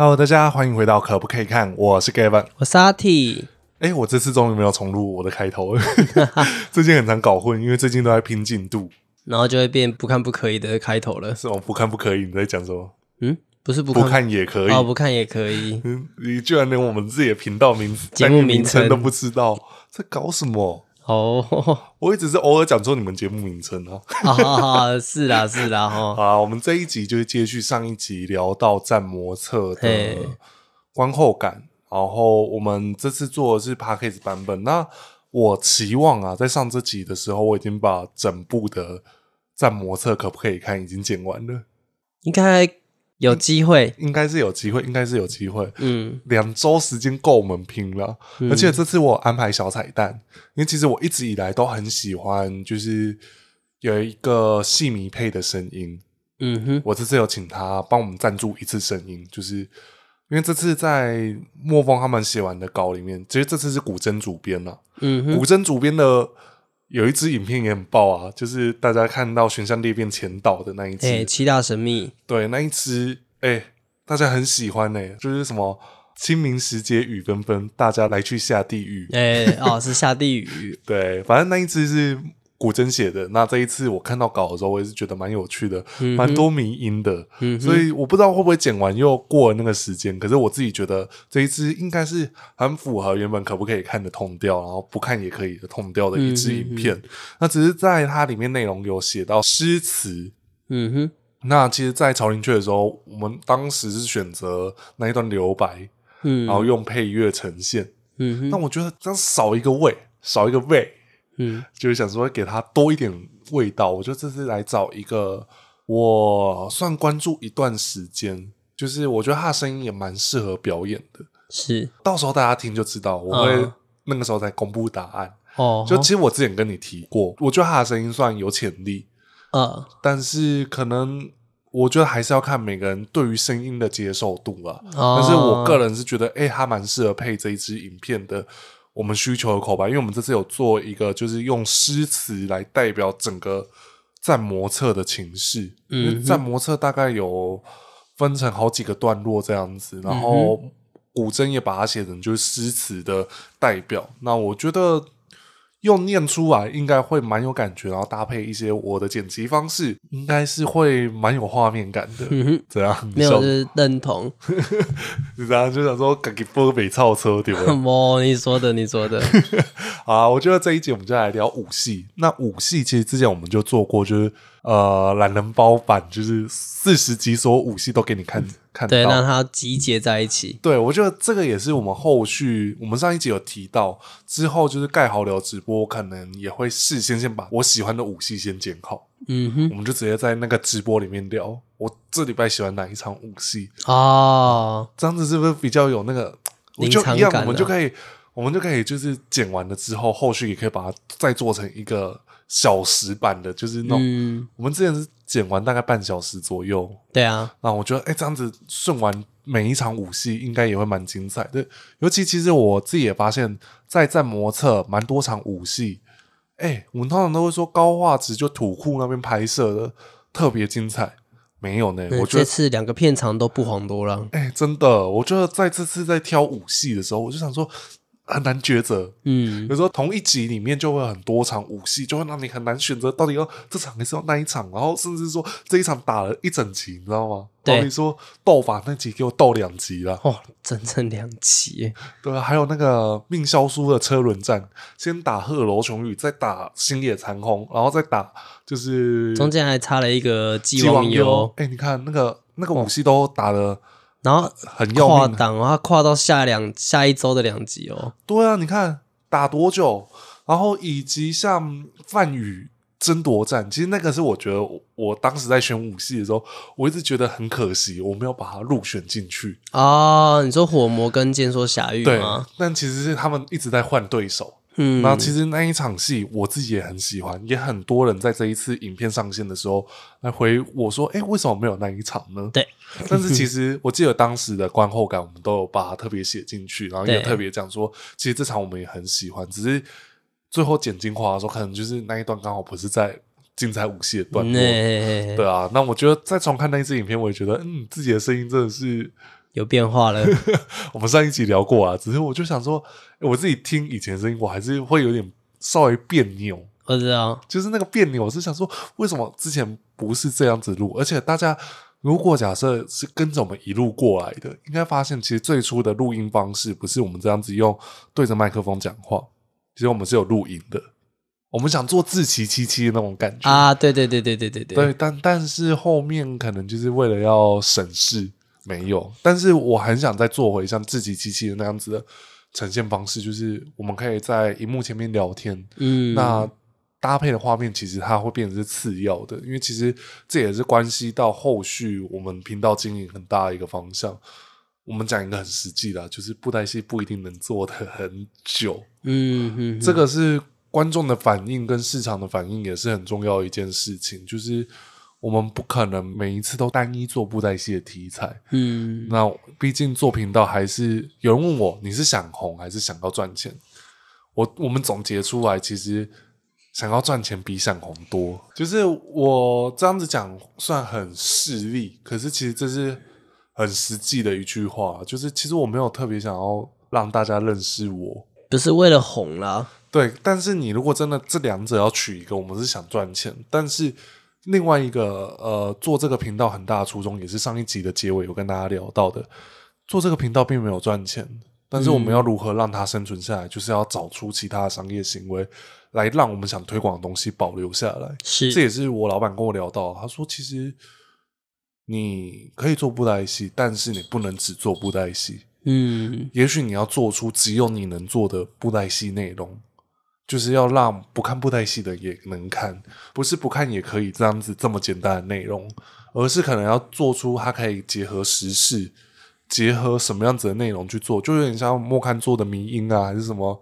Hello，大家欢迎回到可不可以看，我是 Gavin，我是阿 T。哎，我这次终于没有重录我的开头，最近很常搞混，因为最近都在拼进度，然后就会变不看不可以的开头了。是哦，不看不可以？你在讲什么？嗯，不是不看也可以，哦，不看也可以。你居然连我们自己的频道名、节目名称都不知道，在搞什么？哦，我也只是偶尔讲出你们节目名称啊。是啦，是啦，哈。啊，我们这一集就是接续上一集聊到《战魔策》的观后感，然后我们这次做的是 p a c k a g e 版本。那我期望啊，在上这集的时候，我已经把整部的《战魔策》可不可以看已经剪完了？应该。有机会，应该是有机会，应该是有机会。嗯，两周时间够我们拼了。而且这次我安排小彩蛋，因为其实我一直以来都很喜欢，就是有一个戏迷配的声音。嗯哼，我这次有请他帮我们赞助一次声音，就是因为这次在莫风他们写完的稿里面，其实这次是古筝主编了。嗯，古筝主编的。有一支影片也很爆啊，就是大家看到《玄象裂变前导》的那一支，集，七大神秘，对那一支，哎，大家很喜欢呢，就是什么清明时节雨纷纷，大家来去下地狱，哎，哦，是下地狱，对，反正那一支是。古筝写的那这一次我看到稿的时候，我也是觉得蛮有趣的，蛮多迷音的，所以我不知道会不会剪完又过了那个时间。可是我自己觉得这一次应该是很符合原本可不可以看的通调，然后不看也可以的通调的一支影片。那只是在它里面内容有写到诗词，嗯哼。那其实，在《朝林雀》的时候，我们当时是选择那一段留白，嗯，然后用配乐呈现，嗯。哼，那我觉得这样少一个味，少一个味。嗯，就是想说给他多一点味道。我就这是来找一个我算关注一段时间，就是我觉得他的声音也蛮适合表演的。是，到时候大家听就知道。我会那个时候再公布答案。哦，就其实我之前跟你提过，我觉得他的声音算有潜力。嗯，但是可能我觉得还是要看每个人对于声音的接受度了。但是我个人是觉得，哎，他蛮适合配这一支影片的。我们需求的口白，因为我们这次有做一个，就是用诗词来代表整个在模测的情绪。嗯，在模测大概有分成好几个段落这样子，然后古筝也把它写成就是诗词的代表。那我觉得。用念出来应该会蛮有感觉，然后搭配一些我的剪辑方式，应该是会蛮有画面感的。怎样，没有认同。你这样就想说，赶给东北超车对吗？哦，你说的，你说的。啊，我觉得这一集我们就来聊武戏。那武戏其实之前我们就做过，就是。呃，懒人包版就是四十几所武器都给你看看，对，让它集结在一起。对，我觉得这个也是我们后续，我们上一集有提到，之后就是盖豪流直播，可能也会事先先把我喜欢的武器先剪好。嗯哼，我们就直接在那个直播里面聊，我这礼拜喜欢哪一场武器哦，这样子是不是比较有那个？我就一样，我们就可以，我们就可以，就是剪完了之后，后续也可以把它再做成一个。小时版的，就是那种，我们之前是剪完大概半小时左右。对啊，那我觉得，哎，这样子顺完每一场武戏，应该也会蛮精彩的。尤其其实我自己也发现，在在模测蛮多场武戏，哎，我们通常都会说高画质就土库那边拍摄的特别精彩。没有呢，我觉得这次两个片场都不遑多让。哎，真的，我觉得在这次在挑武戏的时候，我就想说。很难抉择，嗯，有时候同一集里面就会很多场武戏，就会让你很难选择到底要这场还是要那一场，然后甚至说这一场打了一整集，你知道吗？对，你说斗法那集给我斗两集了，哇，整整两集，对，还有那个命消书的车轮战，先打赫罗琼宇，再打星野长空，然后再打，就是中间还插了一个寄望幽，哎，你看那个那个武戏都打了。然后很跨档，他跨到下两下一周的两集哦。对啊，你看打多久，然后以及像范宇争夺战，其实那个是我觉得我当时在选武戏的时候，我一直觉得很可惜，我没有把它入选进去啊。你说火魔跟剑说侠狱吗？对，但其实是他们一直在换对手。嗯，那其实那一场戏我自己也很喜欢，也很多人在这一次影片上线的时候来回我说，哎，为什么没有那一场呢？对。但是其实我记得当时的观后感，我们都有把它特别写进去，然后也特别讲说，其实这场我们也很喜欢，只是最后剪精华的时候，可能就是那一段刚好不是在精彩舞戏的段落，对啊。那我觉得再重看那一次影片，我也觉得，嗯，自己的声音真的是有变化了。我们上一集聊过啊，只是我就想说，我自己听以前声音，我还是会有点稍微别扭。我知道，就是那个别扭，我是想说，为什么之前不是这样子录，而且大家。如果假设是跟着我们一路过来的，应该发现其实最初的录音方式不是我们这样子用对着麦克风讲话。其实我们是有录音的，我们想做自其其欺的那种感觉啊！对对对对对对对。对，但但是后面可能就是为了要省事，没有。但是我很想再做回像自欺其欺的那样子呈现方式，就是我们可以在荧幕前面聊天。嗯，那。搭配的画面其实它会变成是次要的，因为其实这也是关系到后续我们频道经营很大的一个方向。我们讲一个很实际的，就是布袋戏不一定能做的很久。嗯，这个是观众的反应跟市场的反应也是很重要一件事情。就是我们不可能每一次都单一做布袋戏的题材。嗯，那毕竟做频道还是有人问我，你是想红还是想要赚钱？我我们总结出来，其实。想要赚钱比想红多，就是我这样子讲算很势利，可是其实这是很实际的一句话。就是其实我没有特别想要让大家认识我，不是为了红啦。对，但是你如果真的这两者要取一个，我们是想赚钱，但是另外一个呃，做这个频道很大的初衷也是上一集的结尾有跟大家聊到的，做这个频道并没有赚钱，但是我们要如何让它生存下来，就是要找出其他的商业行为。来让我们想推广的东西保留下来，是这也是我老板跟我聊到，他说其实你可以做布袋戏，但是你不能只做布袋戏，嗯，也许你要做出只有你能做的布袋戏内容，就是要让不看布袋戏的也能看，不是不看也可以这样子这么简单的内容，而是可能要做出它可以结合时事，结合什么样子的内容去做，就有点像莫看做的迷音啊，还是什么。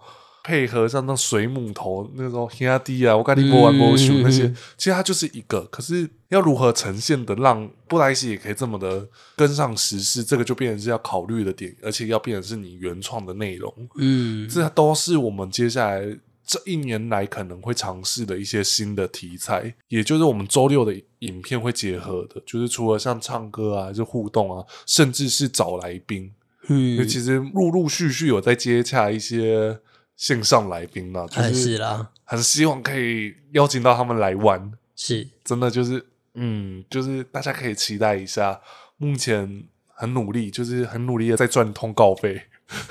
配合像那水母头那种 h i i d i 啊，我跟你播完播那些，其实它就是一个，可是要如何呈现的，让布莱斯也可以这么的跟上时事，这个就变成是要考虑的点，而且要变成是你原创的内容，嗯，这都是我们接下来这一年来可能会尝试的一些新的题材，也就是我们周六的影片会结合的，就是除了像唱歌啊，就互动啊，甚至是找来宾，嗯，其实陆陆续续有在接洽一些。线上来宾呢？就是啦，很希望可以邀请到他们来玩。是，真的就是，嗯，就是大家可以期待一下。目前很努力，就是很努力的在赚通告费。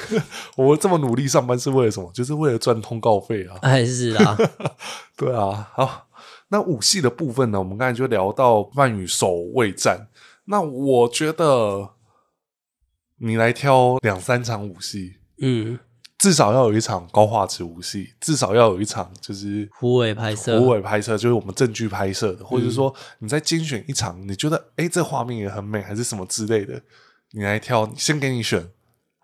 我这么努力上班是为了什么？就是为了赚通告费啊！还是啊，对啊。好，那舞戏的部分呢？我们刚才就聊到曼语守卫战。那我觉得你来挑两三场舞戏，嗯。至少要有一场高画质舞戏，至少要有一场就是虎尾拍摄，虎尾拍摄就是我们证据拍摄的，或者说你再精选一场，你觉得哎这画面也很美，还是什么之类的，你来挑，先给你选。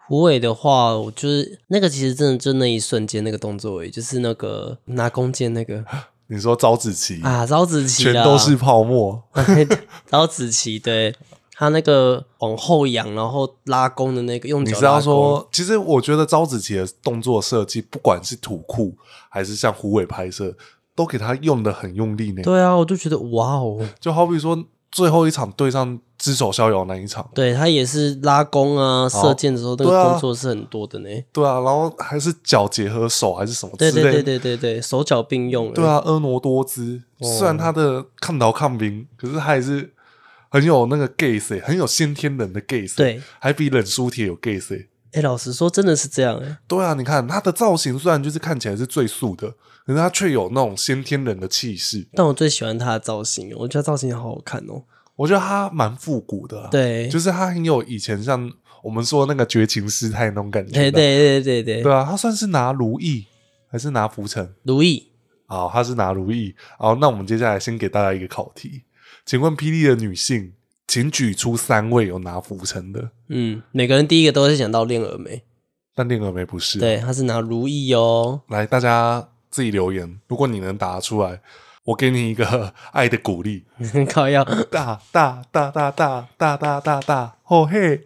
虎尾的话，我就是那个，其实真的就那一瞬间那个动作，也就是那个拿弓箭那个，你说招子琪啊，招子琪全都是泡沫，招子琪对。他那个往后仰，然后拉弓的那个用脚要说，其实我觉得招子琪的动作设计，不管是土库还是像虎尾拍摄，都给他用的很用力呢。对啊，我就觉得哇哦！就好比说最后一场对上只手逍遥那一场，对他也是拉弓啊、射箭的时候，那个动作是很多的呢。对啊，然后还是脚结合手还是什么？对对对对对对，手脚并用。对啊，婀娜多姿。虽然他的看刀看兵，可是他也是。很有那个 gaze，很有先天人的 gaze，对，还比冷书铁有 gaze，哎，老实说，真的是这样，哎，对啊，你看他的造型，虽然就是看起来是最素的，可是他却有那种先天人的气势。但我最喜欢他的造型，我觉得造型也好好看哦。我觉得他蛮复古的，对，就是他很有以前像我们说那个绝情师太那种感觉。对对对对对，对啊，他算是拿如意还是拿浮尘？如意。好，他是拿如意。好，那我们接下来先给大家一个考题。请问霹雳的女性，请举出三位有拿浮尘的。嗯，每个人第一个都是想到练峨眉，但练峨眉不是，对，他是拿如意哦。来，大家自己留言，如果你能答出来，我给你一个爱的鼓励。高要大大大大大大大大大，哦嘿，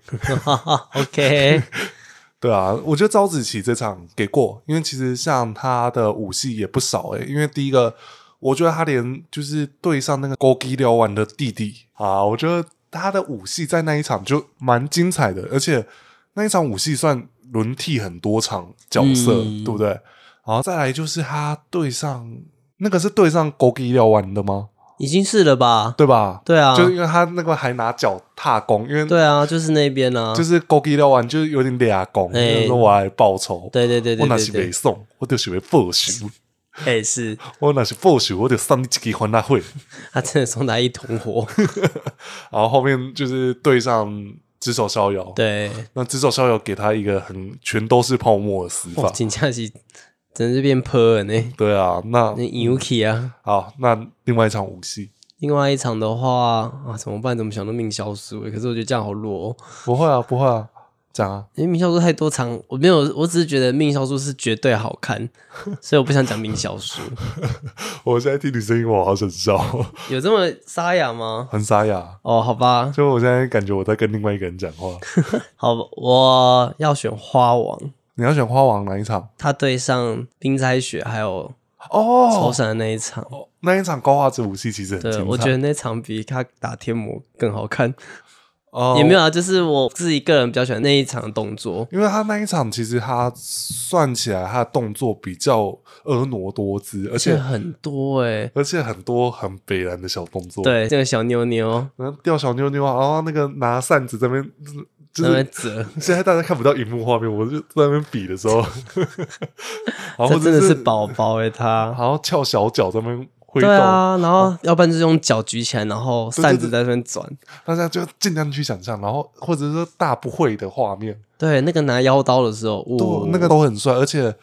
OK。对啊，我觉得赵子琪这场给过，因为其实像他的武戏也不少哎，因为第一个。我觉得他连就是对上那个 Gogi 的弟弟啊，我觉得他的武戏在那一场就蛮精彩的，而且那一场武戏算轮替很多场角色，对不对？然后再来就是他对上那个是对上 Gogi 的吗？已经是了吧，对吧？对啊，就因为他那个还拿脚踏弓，因为对啊，就是那边呢，就是 Gogi 就是就有点俩弓，说我来报仇，对对对对，我拿起北送，我都学会复苏。哎，是，我那是 force，我就送你支欢乐会，他真的送他一桶火，然后后面就是对上执手逍遥，对，那执手逍遥给他一个很全都是泡沫的死法，简直是真是变泼了呢，对啊，那 Uky 啊，好，那另外一场武戏，另外一场的话啊，怎么办？怎么想都命消失、死，可是我觉得这样好弱，哦。不会啊，不会啊。讲啊！因为名校书太多场，我没有，我只是觉得明校书是绝对好看，所以我不想讲名校书。我现在听你声音，我好想笑，有这么沙哑吗？很沙哑。哦，好吧。就我现在感觉我在跟另外一个人讲话。好，我要选花王。你要选花王哪一场？他对上冰灾雪还有哦抽神的那一场。那一场高画质武器其实很。对，我觉得那场比他打天魔更好看。哦，也没有啊，就是我自己个人比较喜欢那一场动作，因为他那一场其实他算起来他的动作比较婀娜多姿，而且很多哎，而且很多很北然的小动作，对，这个小妞妞，然后吊小妞妞啊，然后那个拿扇子这边那边折，现在大家看不到荧幕画面，我就在那边比的时候，然后真的是宝宝哎他，然后翘小脚在那边。对啊，然后要不然就用脚举起来，然后扇子在那边转，大家就尽量去想象，然后或者是大不会的画面，对，那个拿腰刀的时候，我，那个都很帅，而且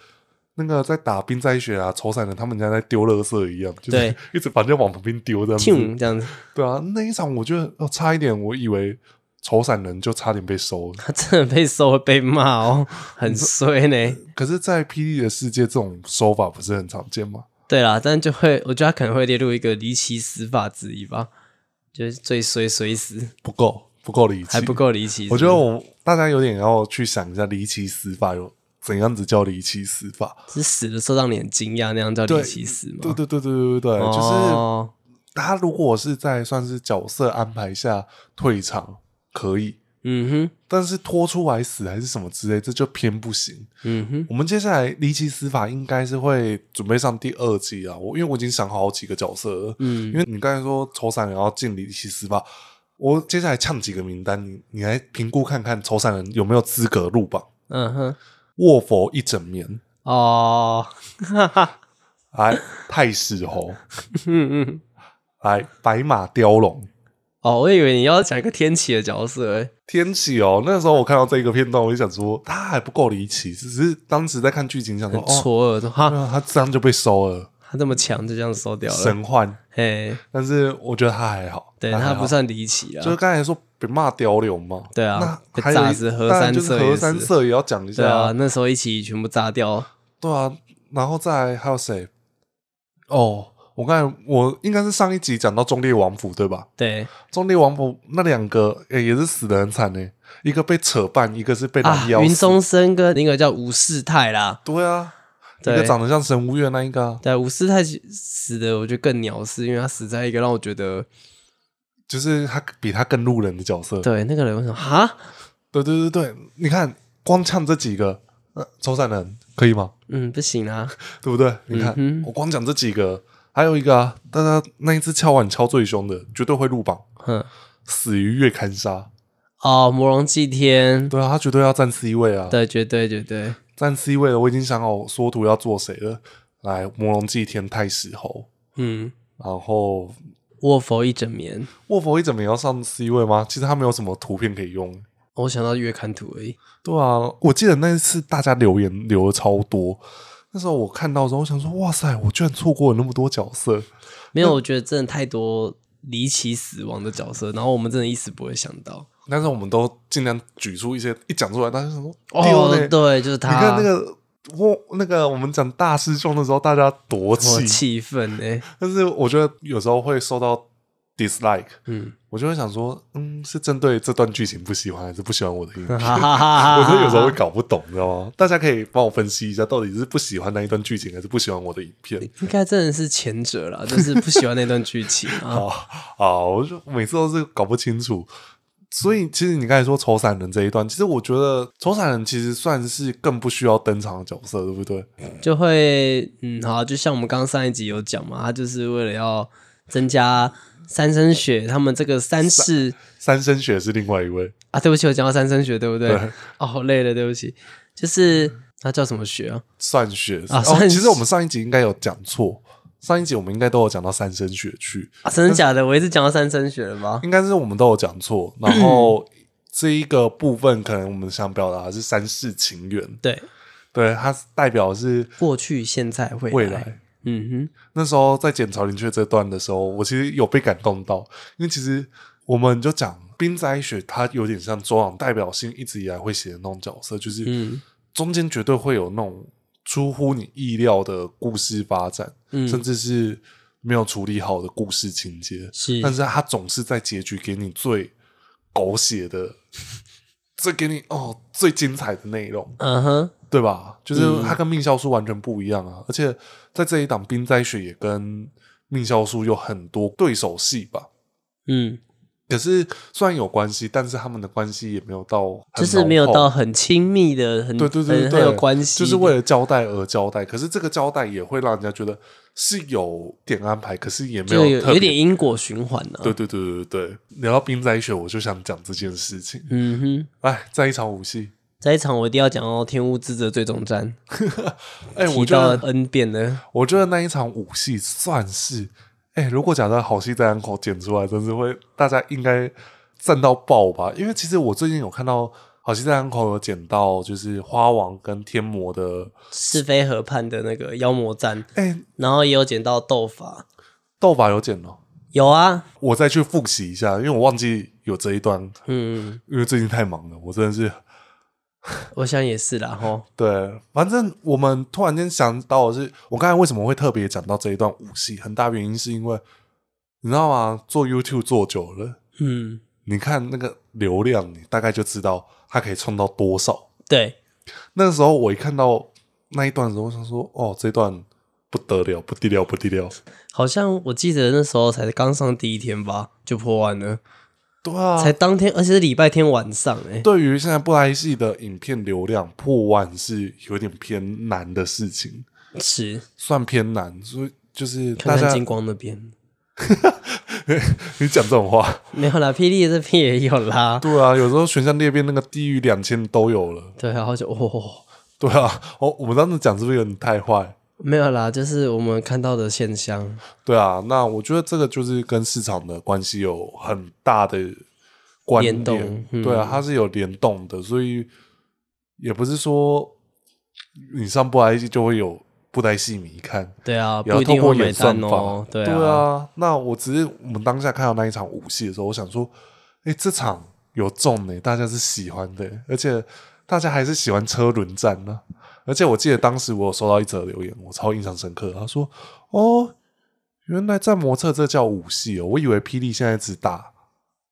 那个在打冰灾雪啊，丑伞人他们家在丢垃圾一样，就是 一直反正往旁边丢的，这样子，对啊，那一场我觉得哦，差一点，我以为丑伞人就差点被收，他真的被收被骂哦，很衰呢。可是，在霹雳的世界，这种收法不是很常见吗？对啦，但就会，我觉得他可能会列入一个离奇死法之一吧。就是最衰随死，不够，不够离，奇，还不够离奇。我觉得我大家有点要去想一下，离奇死法有怎样子叫离奇死法？是死的时候让你很惊讶那样叫离奇死吗？对对对对对对对，就是他如果是在算是角色安排下退场可以。嗯哼，但是拖出来死还是什么之类，这就偏不行。嗯哼，我们接下来离奇死法应该是会准备上第二季啊，我因为我已经想好几个角色。了。嗯，因为你刚才说丑三人要进离奇死法，我接下来呛几个名单，你你来评估看看丑三人有没有资格入榜。嗯哼，卧佛一整年。哦，哈 哈，来太史侯，嗯嗯，来白马雕龙。哦，我以为你要讲一个天启的角色哎。天启哦，那时候我看到这一个片段，我就想说他还不够离奇，只是当时在看剧情讲说错儿，他他这样就被收了。他这么强就这样收掉了。神幻嘿，但是我觉得他还好，对他不算离奇啊。就是刚才说被骂凋零嘛。对啊。被炸死河山色。河山色也要讲一下。啊，那时候一起全部炸掉。对啊，然后再还有谁？哦。我刚才我应该是上一集讲到忠烈王府对吧？对，忠烈王府那两个诶也是死的很惨呢，一个被扯半，一个是被人咬云松生跟那个叫吴世泰啦，对啊，一个长得像神无月那一个，对，吴世泰死的，我觉得更鸟是，因为他死在一个让我觉得就是他比他更路人的角色。对，那个人为什么对对对对，你看光唱这几个，呃，抽象人可以吗？嗯，不行啊，对不对？你看我光讲这几个。还有一个啊，大家那一次敲碗敲最凶的，绝对会入榜。哼，死于月刊杀啊！魔龙祭天，对啊，他绝对要站 C 位啊！对，绝对，绝对站 C 位了。我已经想好缩图要做谁了，来，魔龙祭天，太史侯，嗯，然后卧佛一整眠，卧佛一整眠要上 C 位吗？其实他没有什么图片可以用，我想到月刊图而已。对啊，我记得那一次大家留言留了超多。那时候我看到时候，我想说，哇塞，我居然错过了那么多角色。没有，我觉得真的太多离奇死亡的角色，然后我们真的一时不会想到。但是我们都尽量举出一些，一讲出来大家想说哦，对，就是他。你看那个，我那个我们讲大师兄的时候，大家多气气愤呢。但是我觉得有时候会受到 dislike，嗯。我就会想说，嗯，是针对这段剧情不喜欢，还是不喜欢我的影片？我觉得有时候会搞不懂，你知道吗？大家可以帮我分析一下，到底是不喜欢那一段剧情，还是不喜欢我的影片？应该真的是前者了，就是不喜欢那段剧情。啊，啊！我就每次都是搞不清楚。所以，其实你刚才说丑散人这一段，其实我觉得丑散人其实算是更不需要登场的角色，对不对？就会，嗯，好，就像我们刚上一集有讲嘛，他就是为了要。增加三生雪，他们这个三世三生雪是另外一位啊。对不起，我讲到三生雪对不对？哦，累了，对不起。就是那叫什么雪啊？算雪啊？其实我们上一集应该有讲错，上一集我们应该都有讲到三生雪去啊。真的假的？我一直讲到三生雪了吗？应该是我们都有讲错。然后这一个部分，可能我们想表达的是三世情缘。对，对，它代表是过去、现在、未来。嗯哼，那时候在剪曹林雀这段的时候，我其实有被感动到，因为其实我们就讲冰灾雪，它有点像周朗代表性一直以来会写的那种角色，就是中间绝对会有那种出乎你意料的故事发展，嗯，甚至是没有处理好的故事情节，是，但是他总是在结局给你最狗血的，这 给你哦最精彩的内容，嗯哼，对吧？就是他跟命校书完全不一样啊，而且。在这一档冰灾雪也跟命消书有很多对手戏吧，嗯，可是虽然有关系，但是他们的关系也没有到，就是没有到很亲密的，对对对对，很有关系，就是为了交代而交代，可是这个交代也会让人家觉得是有点安排，可是也没有，有点因果循环呢，对对对对对，聊到冰灾雪，我就想讲这件事情，嗯哼，哎，在一场武戏。这一场我一定要讲哦，《天物之者最终战》。哎，提得 N 遍呢？我觉得那一场武戏算是，哎，如果讲到好戏在港口剪出来，真是会大家应该赞到爆吧？因为其实我最近有看到好戏在港口有剪到，就是花王跟天魔的是非河畔的那个妖魔战。哎，然后也有剪到斗法。斗法有剪哦。有啊。我再去复习一下，因为我忘记有这一段。嗯，因为最近太忙了，我真的是。我想也是啦，吼。对，反正我们突然间想到，是我刚才为什么会特别讲到这一段舞戏，很大原因是因为你知道吗？做 YouTube 做久了，嗯，你看那个流量，你大概就知道它可以冲到多少。对，那个时候我一看到那一段的时候，我想说，哦，这段不得了，不得了，不得了。好像我记得那时候才刚上第一天吧，就破万了。对啊，才当天，而且是礼拜天晚上哎。对于现在布莱系的影片流量破万是有点偏难的事情，是算偏难，所以就是。看金光那边，你讲这种话没有啦，霹雳这片也有啦。对啊，有时候选项裂变那个低于两千都有了。对，然后就哦，对啊，哦，我们当时讲是不是有点太坏？没有啦，就是我们看到的现象。对啊，那我觉得这个就是跟市场的关系有很大的联动。对啊，它是有联动的，所以也不是说你上不来戏就会有布袋戏迷看。对啊，不要通过演算法。对啊，那我只是我们当下看到那一场武戏的时候，我想说，哎，这场有中呢，大家是喜欢的，而且大家还是喜欢车轮战呢。而且我记得当时我有收到一则留言，我超印象深刻。他说：“哦，原来在模特这叫舞戏哦，我以为霹雳现在只打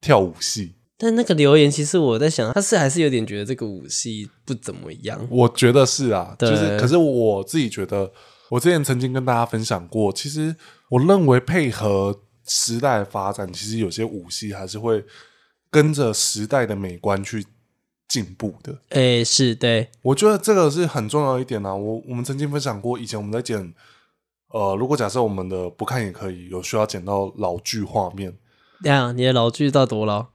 跳舞戏。”但那个留言其实我在想，他是还是有点觉得这个舞戏不怎么样。我觉得是啊，就是可是我自己觉得，我之前曾经跟大家分享过，其实我认为配合时代发展，其实有些舞戏还是会跟着时代的美观去。进步的，哎，是对，我觉得这个是很重要一点啊。我我们曾经分享过，以前我们在剪，呃，如果假设我们的不看也可以，有需要剪到老剧画面。对啊，你的老剧到多老？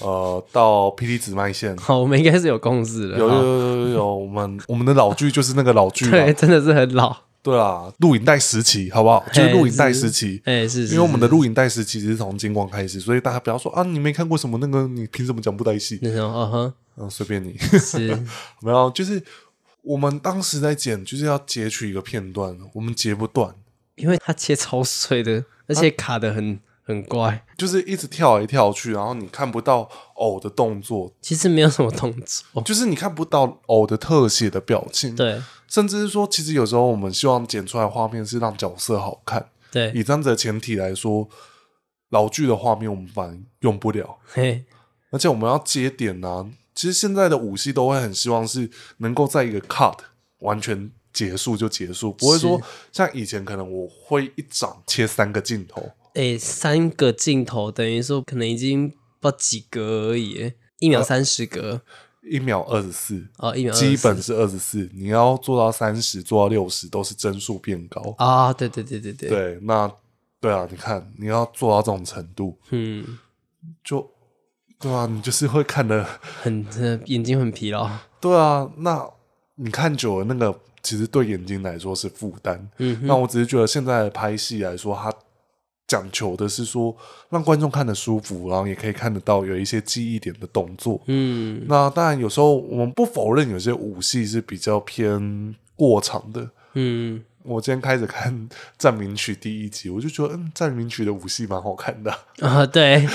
呃，到 P t 直卖线。好，我们应该是有共识的。有有有有有，我们我们的老剧就是那个老剧，对，真的是很老。对啦，录影带时期，好不好？就是录影带时期，哎，是。因为我们的录影带时期是从金光开始，所以大家不要说啊，你没看过什么那个，你凭什么讲布袋戏？嗯哼，嗯，随便你。是，没有，就是我们当时在剪，就是要截取一个片段，我们截不断，因为它切超碎的，而且卡的很很怪，就是一直跳来跳去，然后你看不到偶的动作，其实没有什么动作，就是你看不到偶的特写的表情。对。甚至是说，其实有时候我们希望剪出来画面是让角色好看。对，以这样子的前提来说，老剧的画面我们反而用不了。嘿，而且我们要接点啊。其实现在的武系都会很希望是能够在一个 cut 完全结束就结束，不会说像以前可能我会一掌切三个镜头。哎，三个镜头等于说可能已经不几格而已，一秒三十格。一秒二十四啊，一秒基本是二十四。你要做到三十，做到六十，都是帧数变高啊。对对对对对，对那对啊，你看你要做到这种程度，嗯，就对啊，你就是会看的很眼睛很疲劳。对啊，那你看久了那个，其实对眼睛来说是负担。嗯，那我只是觉得现在拍戏来说，它。讲求的是说让观众看得舒服，然后也可以看得到有一些记忆点的动作。嗯，那当然有时候我们不否认有些武戏是比较偏过长的。嗯，我今天开始看《战名曲》第一集，我就觉得嗯，《战名曲》的武戏蛮好看的啊。对，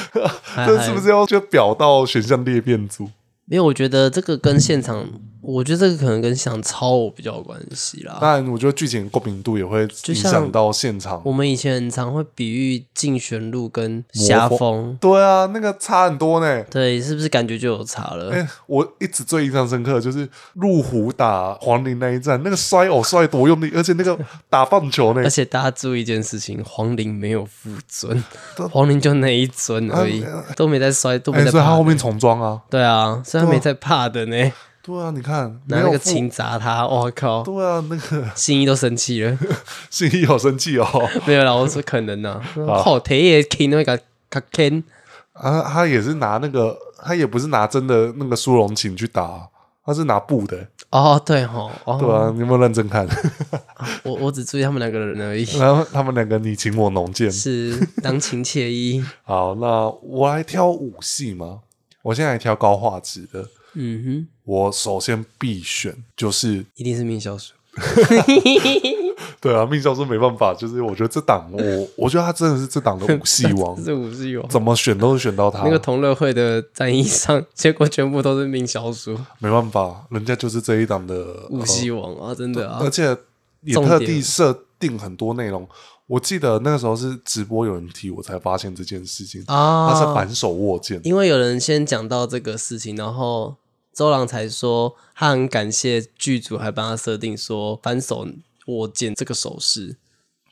这 是不是要就表到选项裂变组？因为我觉得这个跟现场。我觉得这个可能跟想超我比较有关系啦。但我觉得剧情共鸣度也会影响到现场。我们以前很常会比喻竞选路跟瞎风，对啊，那个差很多呢。对，是不是感觉就有差了？哎，我一直最印象深刻就是路虎打黄林那一战，那个摔偶摔多用力，而且那个打棒球呢。而且大家注意一件事情，黄林没有副尊，黄林就那一尊而已，都没在摔，都没在怕。他后面重装啊？对啊，虽然没在怕的呢。对啊，你看拿那个琴砸他，我靠！对啊，那个信一都生气了，信一好生气哦。没有啦，我说可能呢。好铁的琴那个，他肯啊！他也是拿那个，他也不是拿真的那个苏龙琴去打，他是拿布的。哦，对哦对啊，你有没有认真看？我我只注意他们两个人而已。然后他们两个，你琴我农见，是当琴妾衣。好，那我来挑武戏吗？我现在挑高画质的。嗯哼，我首先必选就是一定是命消叔，对啊，命消书没办法，就是我觉得这档我 我觉得他真的是这档的五戏王，是五戏王怎么选都是选到他。那个同乐会的战役上，结果全部都是命消书，没办法，人家就是这一档的五戏王啊，真的，而且也特地设定很多内容。我记得那个时候是直播有人提，我才发现这件事情啊，他是反手握剑，因为有人先讲到这个事情，然后。周郎才说，他很感谢剧组还帮他设定说，反手握剑这个手势，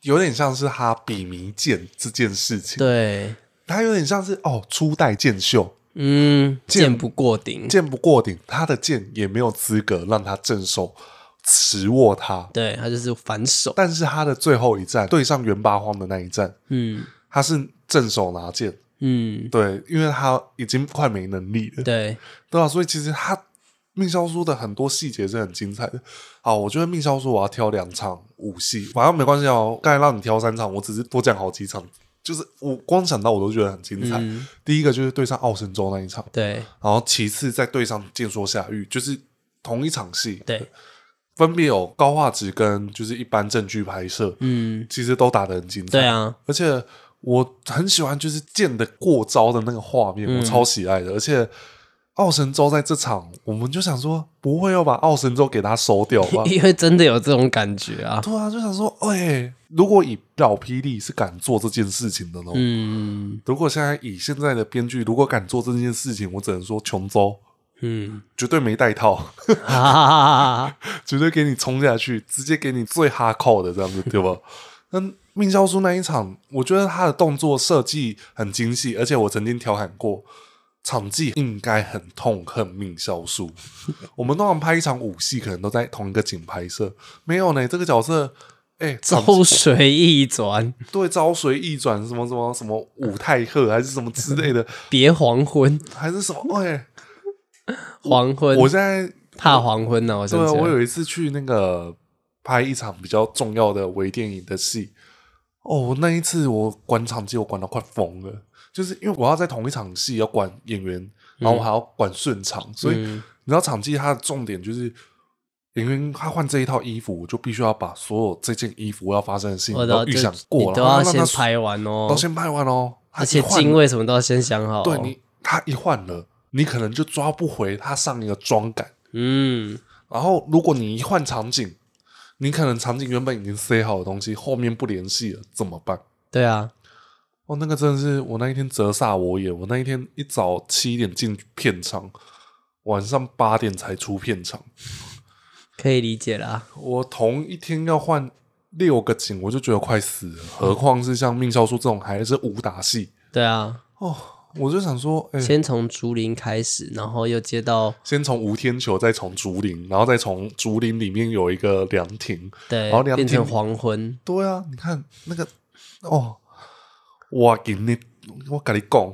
有点像是他笔名剑这件事情。对，他有点像是哦，初代剑秀，嗯，剑不过顶，剑不过顶，他的剑也没有资格让他正手持握他。对，他就是反手，但是他的最后一战对上元八荒的那一战，嗯，他是正手拿剑。嗯，对，因为他已经快没能力了，对，对吧？所以其实他《命消书》的很多细节是很精彩的。啊，我觉得《命消书》我要挑两场武戏，反正没关系哦。刚才让你挑三场，我只是多讲好几场，就是我光想到我都觉得很精彩。第一个就是对上奥神州那一场，对，然后其次再对上剑说下狱，就是同一场戏，对，分别有高画质跟就是一般正剧拍摄，嗯，其实都打得很精彩，对啊，而且。我很喜欢，就是剑的过招的那个画面，我超喜爱的。而且奥神舟在这场，我们就想说，不会要把奥神舟给他收掉吧？因为真的有这种感觉啊！对啊，就想说，哎，如果以老霹雳是敢做这件事情的呢？嗯，如果现在以现在的编剧，如果敢做这件事情，我只能说琼州，嗯，绝对没带套，绝对给你冲下去，直接给你最哈扣的这样子，对吧？嗯。命消书那一场，我觉得他的动作设计很精细，而且我曾经调侃过，场记应该很痛恨命消书。我们通常拍一场武戏，可能都在同一个景拍摄，没有呢。这个角色，哎，招随意转，对，招随意转，什么什么什么舞太赫还是什么之类的，别黄昏还是什么？哎，黄昏，我现在怕黄昏呢。我对我有一次去那个拍一场比较重要的微电影的戏。哦，那一次我管场记，我管到快疯了，就是因为我要在同一场戏要管演员，然后我还要管顺场，所以你知道场记它的重点就是演员他换这一套衣服，我就必须要把所有这件衣服要发生的事情都预想过了，都要先拍完哦，都先拍完哦，而且镜位什么都要先想好？对你，他一换了，你可能就抓不回他上一个妆感，嗯，然后如果你一换场景。你可能场景原本已经塞好的东西，后面不联系了怎么办？对啊，哦，那个真的是我那一天折煞我也，我那一天一早七点进片场，晚上八点才出片场，可以理解啦。我同一天要换六个景，我就觉得快死了，何况是像《命消书》这种还是武打戏。对啊，哦。我就想说，先从竹林开始，然后又接到先从无天球，再从竹林，然后再从竹林里面有一个凉亭，对，然后变成黄昏。对啊，你看那个哦，我给你，我跟你讲，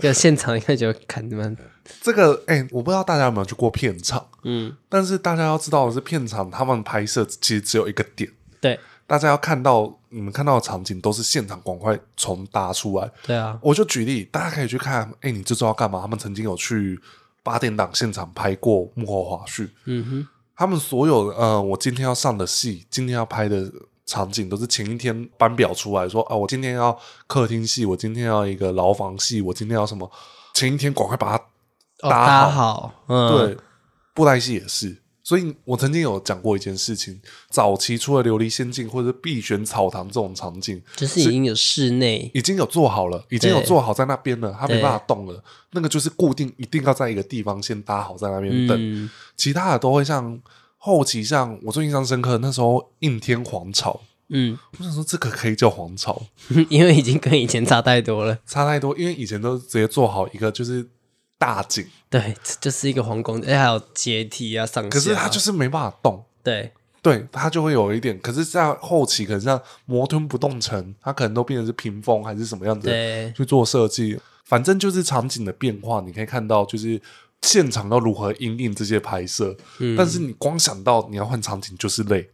要 现场应该就看你们这个。哎，我不知道大家有没有去过片场，嗯，但是大家要知道的是，片场他们拍摄其实只有一个点，对，大家要看到。你们看到的场景都是现场赶快重搭出来。对啊，我就举例，大家可以去看。哎，你这周要干嘛？他们曾经有去八点档现场拍过幕后花絮。嗯哼，他们所有呃，我今天要上的戏，今天要拍的场景，都是前一天班表出来说啊，我今天要客厅戏，我今天要一个牢房戏，我今天要什么？前一天赶快把它搭好。嗯，对，布袋戏也是。所以我曾经有讲过一件事情，早期出了《琉璃仙境》或者《碧玄草堂》这种场景，就是已经有室内，已经有做好了，已经有做好在那边了，它没办法动了。那个就是固定，一定要在一个地方先搭好，在那边等。其他的都会像后期，像我最印象深刻那时候《应天皇朝》。嗯，我想说这个可以叫皇朝，因为已经跟以前差太多了，差太多。因为以前都直接做好一个就是。大景，对，就是一个皇宫，哎，还有阶梯啊，上。可是他就是没办法动。对，对，他就会有一点。可是，在后期可能像魔吞不动城，它可能都变成是屏风还是什么样子，对，去做设计。反正就是场景的变化，你可以看到，就是现场要如何应应这些拍摄。嗯，但是你光想到你要换场景就是累。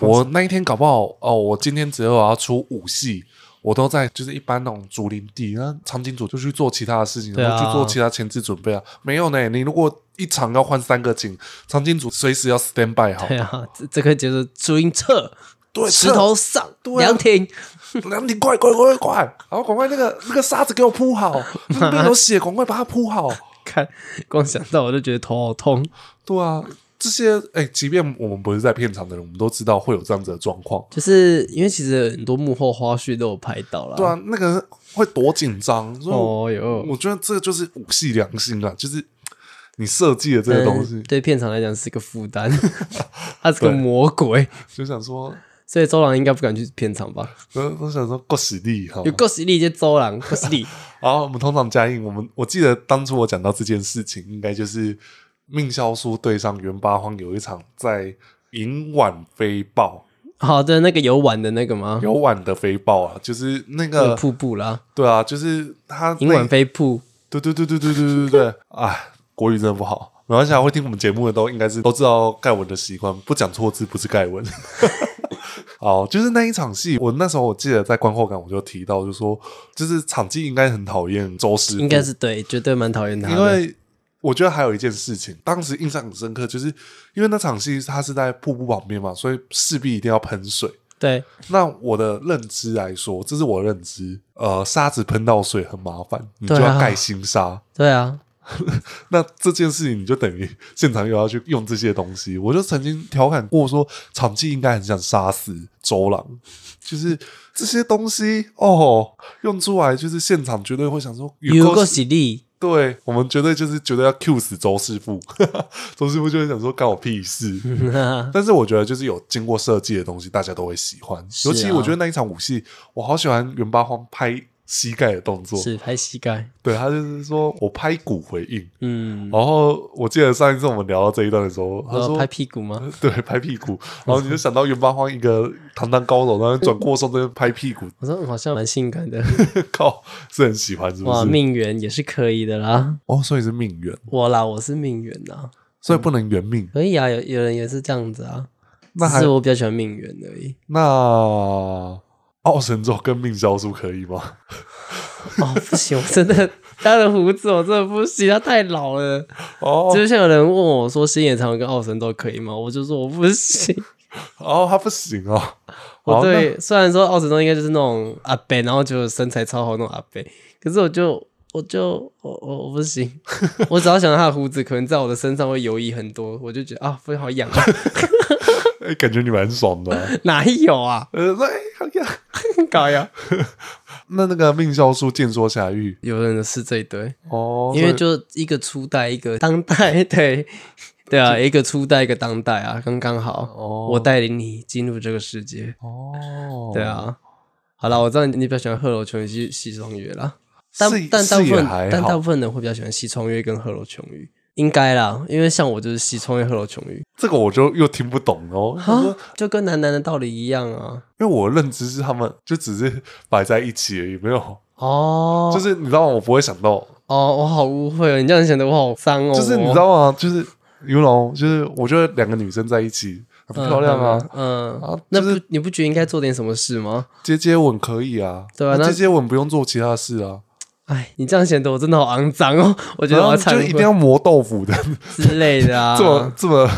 我那一天搞不好哦，我今天只有要出五戏。我都在，就是一般那种竹林地，那场景组就去做其他的事情，然后去做其他前置准备啊。没有呢，你如果一场要换三个景，场景组随时要 stand by 好。对啊，这个就是竹林侧，对，石头上，对，凉亭，凉亭快快快快，然后赶快那个那个沙子给我铺好，那边有血，赶快把它铺好。看，光想到我就觉得头好痛。对啊。这些哎，即便我们不是在片场的人，我们都知道会有这样子的状况，就是因为其实很多幕后花絮都有拍到了。对啊，那个会多紧张，哦哟，我觉得这个就是武戏良心啊，就是你设计的这个东西，对片场来讲是一个负担，他 是个魔鬼。就想说，所以周郎应该不敢去片场吧？我我想说，够实力哈，有够实力就周郎，够实力。好，我们通常加印，我们我记得当初我讲到这件事情，应该就是。命消书对上袁八荒有一场在银碗飞豹，好的那个有碗的那个吗？有碗的飞豹啊，就是那个瀑布啦。对啊，就是他银碗飞瀑。对对对对对对对对对！哎，国语真的不好。没关系，会听我们节目的都应该是都知道盖文的习惯，不讲错字不是盖文。好，就是那一场戏，我那时候我记得在观后感我就提到，就是，说就是场记应该很讨厌周师，应该是对，绝对蛮讨厌他的，因为。我觉得还有一件事情，当时印象很深刻，就是因为那场戏它是在瀑布旁边嘛，所以势必一定要喷水。对，那我的认知来说，这是我认知，呃，沙子喷到水很麻烦，你就要盖新沙。对啊，那这件事情你就等于现场又要去用这些东西。我就曾经调侃过说，场记应该很想杀死周郎，就是这些东西哦，用出来就是现场绝对会想说雨个犀利。对我们绝对就是绝对要 Q 死周师傅，周师傅就会想说干我屁事。但是我觉得就是有经过设计的东西，大家都会喜欢。尤其我觉得那一场武戏，我好喜欢袁八荒拍。膝盖的动作是拍膝盖，对他就是说我拍骨回应，嗯，然后我记得上一次我们聊到这一段的时候，他说拍屁股吗？对，拍屁股，然后你就想到袁八荒一个堂堂高手，然后转过身在拍屁股，我说好像蛮性感的，靠，是很喜欢，是不是？哇，命缘也是可以的啦，哦，所以是命缘，我啦，我是命缘的，所以不能圆命，可以啊，有有人也是这样子啊，还是我比较喜欢命缘而已，那。奥神咒跟命教书可以吗？哦，不行，我真的他的胡子我真的不行，他太老了。哦，就像有人问我说新野长尾跟奥神咒可以吗？我就说我不行。哦，他不行哦。我对，虽然说奥神咒应该就是那种阿贝，然后就是身材超好那种阿贝，可是我就我就我我我不行，我只要想到他的胡子，可能在我的身上会游移很多，我就觉得啊，会好痒。哎，感觉你蛮爽的，哪有啊？呃，哎，好呀，搞呀。那那个命消书见说侠狱，有人是这一堆哦，因为就一个初代，一个当代，对对啊，一个初代，一个当代啊，刚刚好。哦，我带领你进入这个世界。哦，对啊，好了，我知道你比较喜欢鹤罗琼与西西窗月啦，但但大部分但大部分人会比较喜欢西窗月跟鹤罗琼宇。应该啦，因为像我就是喜冲叶鹤罗琼玉，这个我就又听不懂哦。啊，就跟男男的道理一样啊，因为我认知是他们就只是摆在一起而已，没有哦。就是你知道吗？我不会想到哦，我好误会哦。你这样显得我好脏哦。就是你知道吗？就是云龙，就是我觉得两个女生在一起很漂亮啊。嗯啊，那不你不觉得应该做点什么事吗？接接吻可以啊，对吧？接接吻不用做其他事啊。哎，你这样显得我真的好肮脏哦！我觉得我就一定要磨豆腐的 之类的啊，这 么这么，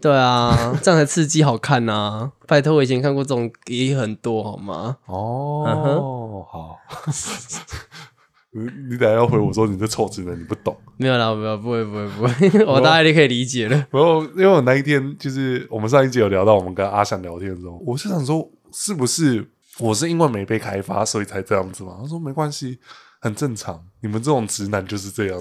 对啊，这样的刺激好看呐！拜托，我以前看过这种也很多，好吗？哦，好，你你等下要回我说你这臭直男，你不懂？没有啦，没有，不会，不会，不会，我大概就可以理解了。没有，因为我那一天就是我们上一集有聊到，我们跟阿翔聊天的时候，我是想说是不是我是因为没被开发，所以才这样子嘛？他说没关系。很正常，你们这种直男就是这样。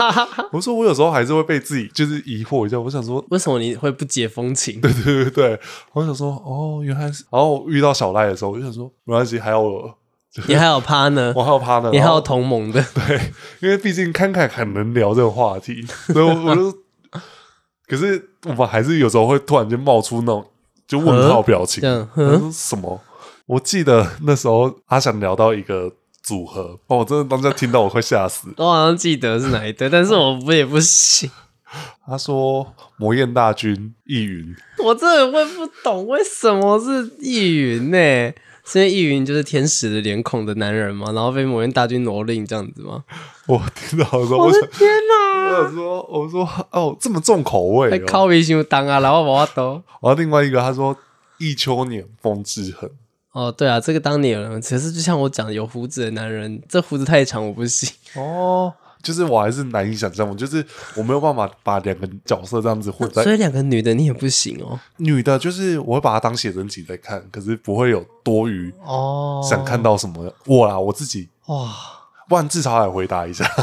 我说我有时候还是会被自己就是疑惑一下，我想说为什么你会不解风情？对对对对，我想说哦，原来是……然后遇到小赖的时候，我就想说没关系，还有你还有趴呢，我还有趴呢，你还有同盟的，对，因为毕竟侃侃很能聊这个话题，所以我就……可是我们还是有时候会突然间冒出那种就问号表情，嗯，说什么？我记得那时候阿翔聊到一个。组合哦，我真的当时听到我快吓死。我好像记得是哪一对，但是我不也不行。他说：“魔焰大军易云。”我真的会不懂为什么是易云呢？是因为易云就是天使的脸孔的男人嘛，然后被魔焰大军蹂躏这样子吗？我听到说，我的天哪！我说，我说，哦，这么重口味，靠微信当啊，然后我娃都。然后另外一个他说：“易秋年风之痕。”哦，对啊，这个当年，其实就像我讲，有胡子的男人，这胡子太长，我不行。哦，就是我还是难以想象我就是我没有办法把两个角色这样子混在。所以两个女的你也不行哦。女的，就是我会把她当写真集在看，可是不会有多余哦，想看到什么？我啦，我自己哇，不然至少来回答一下。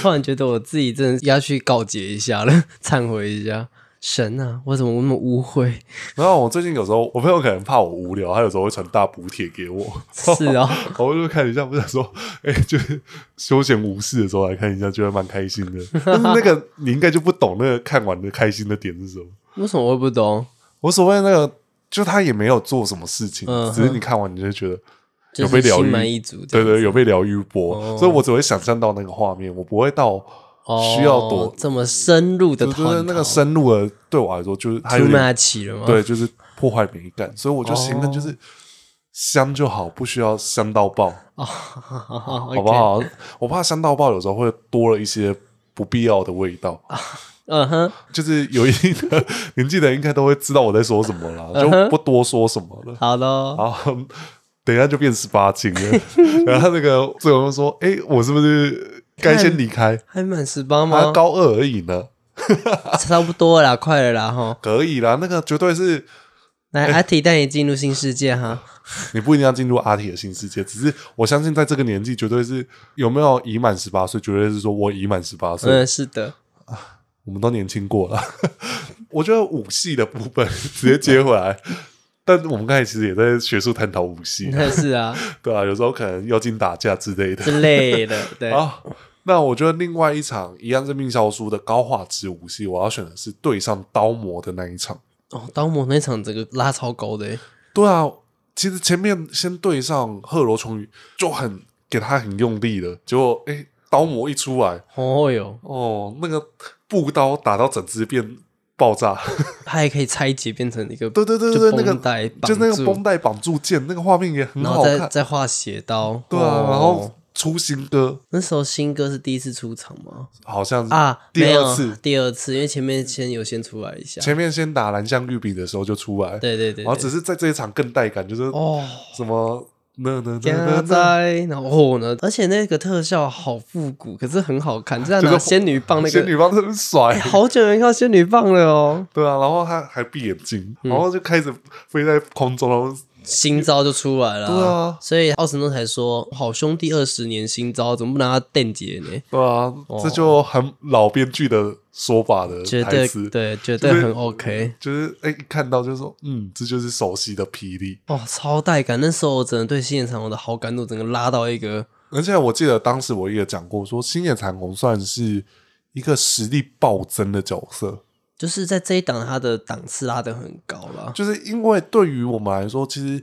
突然觉得我自己真的要去告诫一下了，忏悔一下。神呐，我怎么那么污秽？然 后我最近有时候，我朋友可能怕我无聊，他有时候会传大补帖给我。是哦，我就看一下，不想说，哎，就是休闲无事的时候来看一下，觉得蛮开心的。但是那个你应该就不懂，那个看完的开心的点是什么？为什么会不懂？我所谓那个，就他也没有做什么事情，只是你看完你就觉得有被疗愈，对对，有被疗愈波，所以我只会想象到那个画面，我不会到。需要多这么深入的，就是那个深入的，对我来说就是太了，对，就是破坏美感，所以我就行惯就是香就好，不需要香到爆，好不好？我怕香到爆，有时候会多了一些不必要的味道。嗯哼，就是有一定的年纪的人应该都会知道我在说什么了，就不多说什么了。好的，然后等一下就变十八禁了，然后那个，所以我说，哎，我是不是？该先离开，还满十八吗？高二而已呢，差不多啦，快了啦，哈，可以啦。那个绝对是，来阿铁带你进入新世界哈。你不一定要进入阿铁的新世界，只是我相信，在这个年纪，绝对是有没有已满十八岁，绝对是说我已满十八岁。嗯，是的，我们都年轻过了。我觉得武戏的部分直接接回来，但我们刚才其实也在学术探讨武戏，是啊，对啊，有时候可能妖精打架之类的之类的，对那我觉得另外一场一样是命消书的高画质武器，我要选的是对上刀魔的那一场哦。刀魔那场这个拉超高的，对啊。其实前面先对上赫罗琼宇就很给他很用力的结果，哎，刀魔一出来哦哟哦，那个布刀打到整只变爆炸，它 还可以拆解变成一个对对对对，那个带就那个绷带绑住剑，那个画面也很好看，再画斜刀，对啊，然后。出新歌，那候新歌是第一次出场吗？好像啊，第二次，第二次，因为前面先有先出来一下，前面先打蓝香玉笔的时候就出来，对对对，然后只是在这一场更带感，就是哦什么呢呢呢呢，然后呢，而且那个特效好复古，可是很好看，像 拿仙女棒，那个仙女棒别帅，好久没看仙女棒了哦，对啊，然后他还闭眼睛，然后就开始飞在空中。新招就出来了，对啊，所以奥神都才说好兄弟二十年新招，怎么不拿他垫结呢？对啊，这就很老编剧的说法的台词，对，绝对很 OK，就是哎，看到就说嗯，这就是熟悉的霹雳，哇，超带感！那时候我整个对星野彩虹的好感度整个拉到一个，而且我记得当时我也讲过，说星野彩虹算是一个实力暴增的角色。就是在这一档，他的档次拉的很高了。就是因为对于我们来说，其实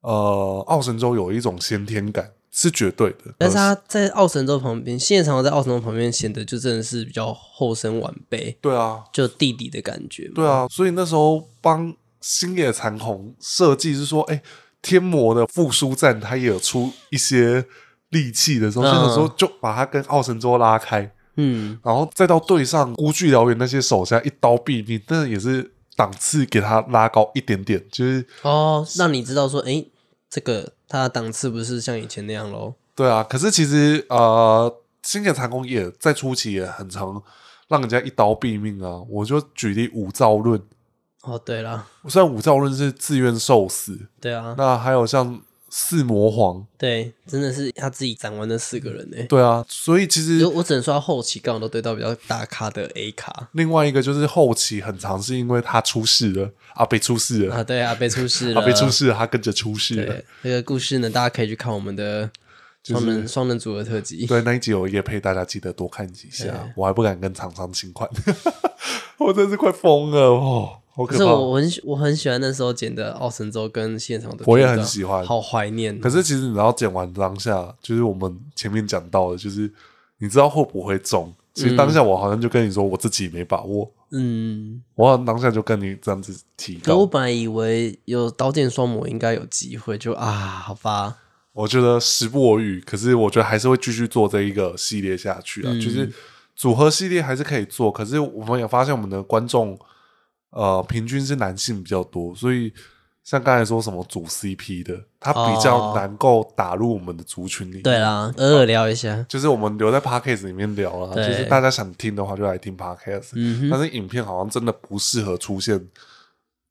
呃，奥神州有一种先天感是绝对的。但是他在奥神州旁边，星野长在奥神州旁边，显得就真的是比较后生晚辈。对啊，就弟弟的感觉。对啊，所以那时候帮星野长红设计是说，哎，天魔的复苏战他也有出一些力气的时候，那个时候就把他跟奥神州拉开。嗯，然后再到对上孤据辽远那些手下一刀毙命，是也是档次给他拉高一点点，就是哦，让你知道说，哎，这个他的档次不是像以前那样喽？对啊，可是其实呃，新野长空也在初期也很常让人家一刀毙命啊。我就举例五兆论，哦，对了，虽然五兆论是自愿受死，对啊，那还有像。四魔皇对，真的是他自己斩完那四个人呢。对啊，所以其实我只能说，后期刚好都对到比较大卡的 A 卡。另外一个就是后期很长，是因为他出事了，阿贝出事了啊，对啊，阿贝出事了，阿 贝出事了，他跟着出事了。那个故事呢，大家可以去看我们的双人双人组合特辑。对，那一集有也配大家记得多看几下。我还不敢跟厂商新款，我真是快疯了哦。可是我很我很喜欢那时候剪的《奥神州》跟现场的，我也很喜欢，好怀念。可是其实你知道剪完当下，就是我们前面讲到的，就是你知道会不会中？其实当下我好像就跟你说，我自己没把握。嗯，我当下就跟你这样子提到。我本来以为有刀剑双魔应该有机会，就啊，好吧。我觉得时不我与，可是我觉得还是会继续做这一个系列下去啊。就是组合系列还是可以做，可是我们也发现我们的观众。呃，平均是男性比较多，所以像刚才说什么组 CP 的，他比较能够打入我们的族群里对啊，尔聊一下，就是我们留在 podcast 里面聊啊，就是大家想听的话就来听 podcast。嗯，但是影片好像真的不适合出现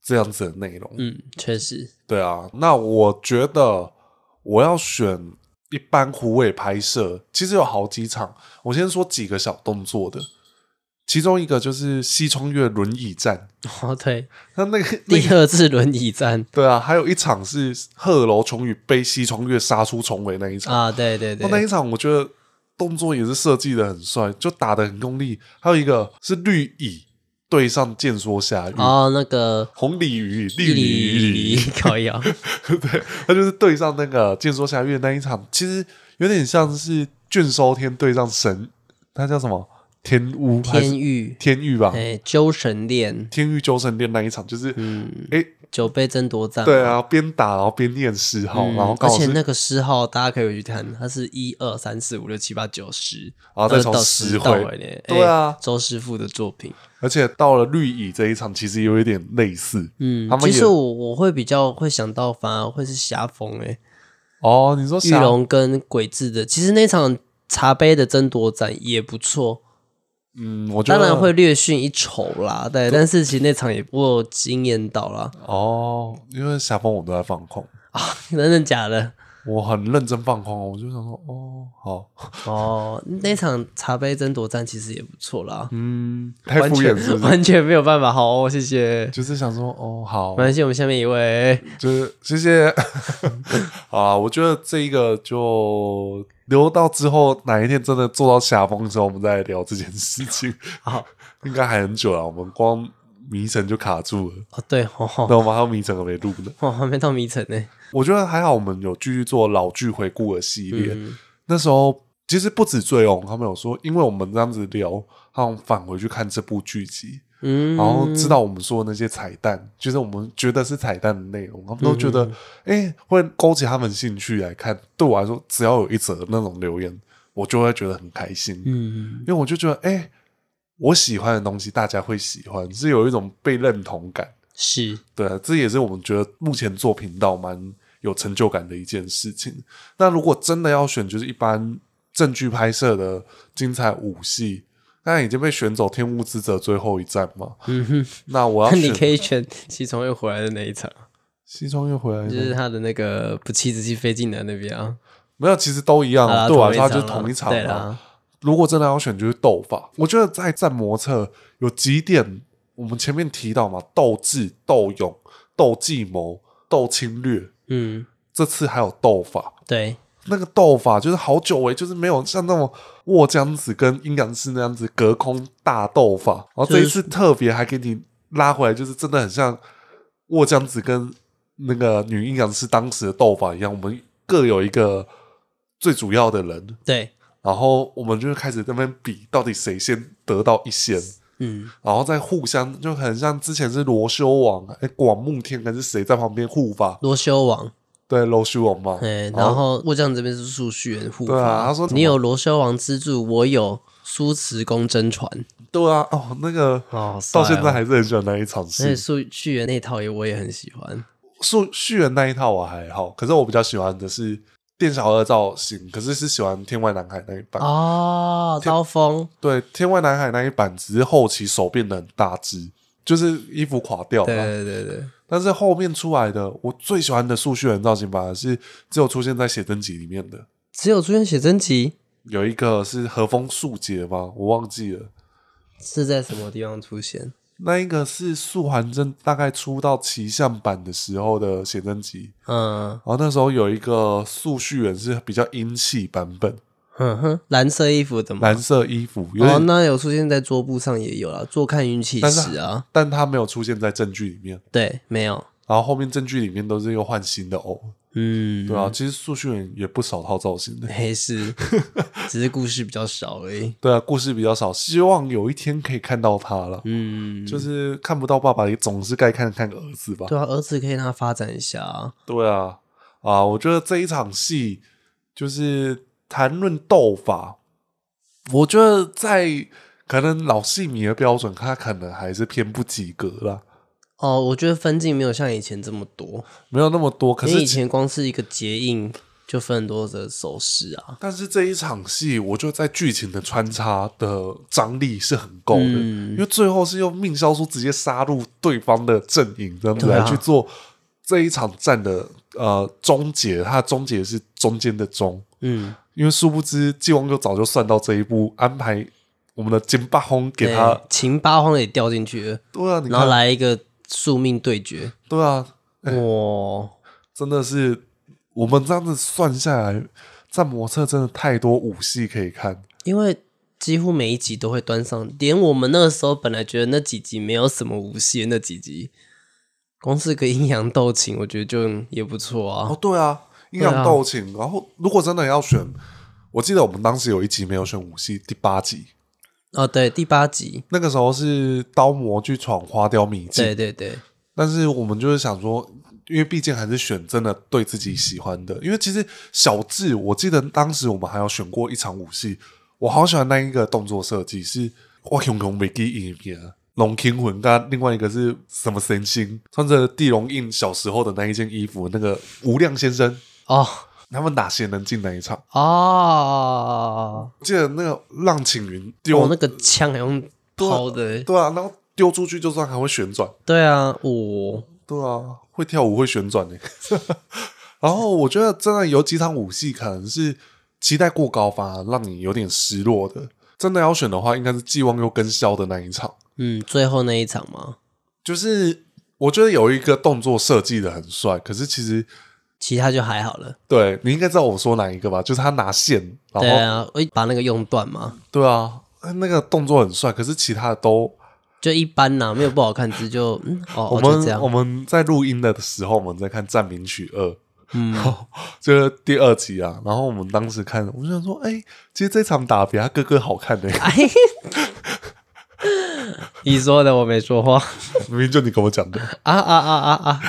这样子的内容。嗯，确实。对啊，那我觉得我要选一般户尾拍摄，其实有好几场，我先说几个小动作的。其中一个就是西窗月轮椅战哦，对，那那个第二次轮椅战，对啊，还有一场是鹤楼琼宇背西窗月杀出重围那一场啊，对对对，那一场我觉得动作也是设计的很帅，就打的很功力。还有一个是绿蚁对上剑说下哦，那个红鲤鱼绿鲤鱼可以啊，对，他就是对上那个剑说下月那一场，其实有点像是卷收天对上神，他叫什么？天乌天域，天域吧，哎，纠神殿，天域纠神殿那一场就是，嗯，哎，酒杯争夺战，对啊，边打然后边念诗号，然后而且那个诗号大家可以回去看，它是一二三四五六七八九十，然后从十到对啊，周师傅的作品，而且到了绿蚁这一场，其实有一点类似，嗯，他们其实我我会比较会想到，反而会是侠风哎，哦，你说玉龙跟鬼子的，其实那场茶杯的争夺战也不错。嗯，我觉得当然会略逊一筹啦，对，但是其实那场也不惊艳到啦。哦，因为下方我都在放空啊，真的假的？我很认真放空哦，我就想说哦好哦，那场茶杯争夺战其实也不错啦，嗯，太敷衍了，完全没有办法好，谢谢，就是想说哦好，感谢我们下面一位，就是谢谢 啊，我觉得这一个就留到之后哪一天真的做到下风时候，我们再聊这件事情，好，应该还很久了，我们光。迷城就卡住了，哦对，那我还有迷城还没录呢，哇，还没到迷城呢。我觉得还好，我们有继续做老剧回顾的系列。那时候其实不止醉哦，他们有说，因为我们这样子聊，他们返回去看这部剧集，嗯，然后知道我们说那些彩蛋，就是我们觉得是彩蛋的内容，他们都觉得，哎，会勾起他们兴趣来看。对我来说，只要有一则那种留言，我就会觉得很开心，嗯，因为我就觉得，哎。我喜欢的东西，大家会喜欢，是有一种被认同感。是对啊，这也是我们觉得目前做频道蛮有成就感的一件事情。那如果真的要选，就是一般正剧拍摄的精彩武戏，那已经被选走《天物之者》最后一站嘛？嗯哼，那我要 你可以选西窗又回来的那一场，西窗又回来就是他的那个不期之气飞进来那边啊。没有，其实都一样，对啊，就是同一场嘛。如果真的要选，就是斗法。我觉得在战魔策有几点，我们前面提到嘛，斗智、斗勇、斗计谋、斗侵略，嗯，这次还有斗法。对，那个斗法就是好久诶，就是没有像那种卧江子跟阴阳师那样子隔空大斗法。然后这一次特别还给你拉回来，就是真的很像卧江子跟那个女阴阳师当时的斗法一样，我们各有一个最主要的人。对。然后我们就开始那边比，到底谁先得到一仙，嗯，然后再互相就很像之前是罗修王，哎，广目天还是谁在旁边护法？罗修王，对罗修王嘛，对，然后木将这边是数序员护法，对啊，他说你有罗修王资助，我有苏慈公真传，对啊，哦，那个哦，到现在还是很喜欢那一场戏，那数旭元那套也我也很喜欢，数续缘那一套我还好，可是我比较喜欢的是。店小二造型，可是是喜欢《天外南海》那一版哦，刀锋对《天外南海》那一版只是后期手变得很大只，就是衣服垮掉。对对对对。但是后面出来的我最喜欢的速学人造型吧，是只有出现在写真集里面的，只有出现写真集。有一个是和风速杰吗？我忘记了，是在什么地方出现？那一个是素还真，大概出到奇象版的时候的写真集。嗯，然后那时候有一个素序人是比较英气版本。嗯哼，蓝色衣服怎么？蓝色衣服哦，那有出现在桌布上也有了，坐看云起时啊。但他没有出现在正剧里面。对，没有。然后后面证据里面都是又换新的哦，嗯，对啊，其实数讯员也不少套造型的，是，只是故事比较少而已。对啊，故事比较少，希望有一天可以看到他了，嗯，就是看不到爸爸，总是该看看儿子吧。对啊，儿子可以让他发展一下。对啊，啊，我觉得这一场戏就是谈论斗法，我觉得在可能老戏迷的标准，他可能还是偏不及格了。哦，我觉得分镜没有像以前这么多，没有那么多。可是以前光是一个结印就分很多的手势啊。但是这一场戏，我就在剧情的穿插的张力是很够的，因为最后是用命消书直接杀入对方的阵营，样子来去做这一场战的呃终结。它终结是中间的终，嗯，因为殊不知纪王就早就算到这一步，安排我们的金八荒给他秦八荒也掉进去，对啊，然后来一个。宿命对决，对啊，哇，真的是我们这样子算下来，在魔策真的太多武戏可以看，因为几乎每一集都会端上，连我们那个时候本来觉得那几集没有什么武戏那几集，光是个阴阳斗情，我觉得就也不错啊。对啊，阴阳斗情，然后如果真的要选，我记得我们当时有一集没有选武戏，第八集。哦，对，第八集那个时候是刀魔去闯花雕迷境，对对对。但是我们就是想说，因为毕竟还是选真的对自己喜欢的。因为其实小智，我记得当时我们还要选过一场武戏，我好喜欢那一个动作设计，是哇熊熊没给一面龙天魂，跟另外一个是什么神星，穿着地龙印小时候的那一件衣服，那个无量先生哦。他们哪些能进那一场？哦，记得那个浪青云丢那个枪还用抛的，对啊，然后丢出去就算还会旋转，对啊，哦，对啊，会跳舞会旋转的。然后我觉得真的有几场舞戏可能是期待过高反而让你有点失落的。真的要选的话，应该是《寄望又跟消》的那一场。嗯，最后那一场吗？就是我觉得有一个动作设计的很帅，可是其实。其他就还好了，对你应该知道我说哪一个吧？就是他拿线，对啊，把那个用断嘛。对啊，那个动作很帅，可是其他的都就一般呐，没有不好看，只就哦，我们这样，我们在录音的时候，我们在看《战名曲二》，嗯，就是第二集啊，然后我们当时看，我就想说，哎，其实这场打比他哥哥好看哎。你说的，我没说话，明明就你跟我讲的啊啊啊啊啊！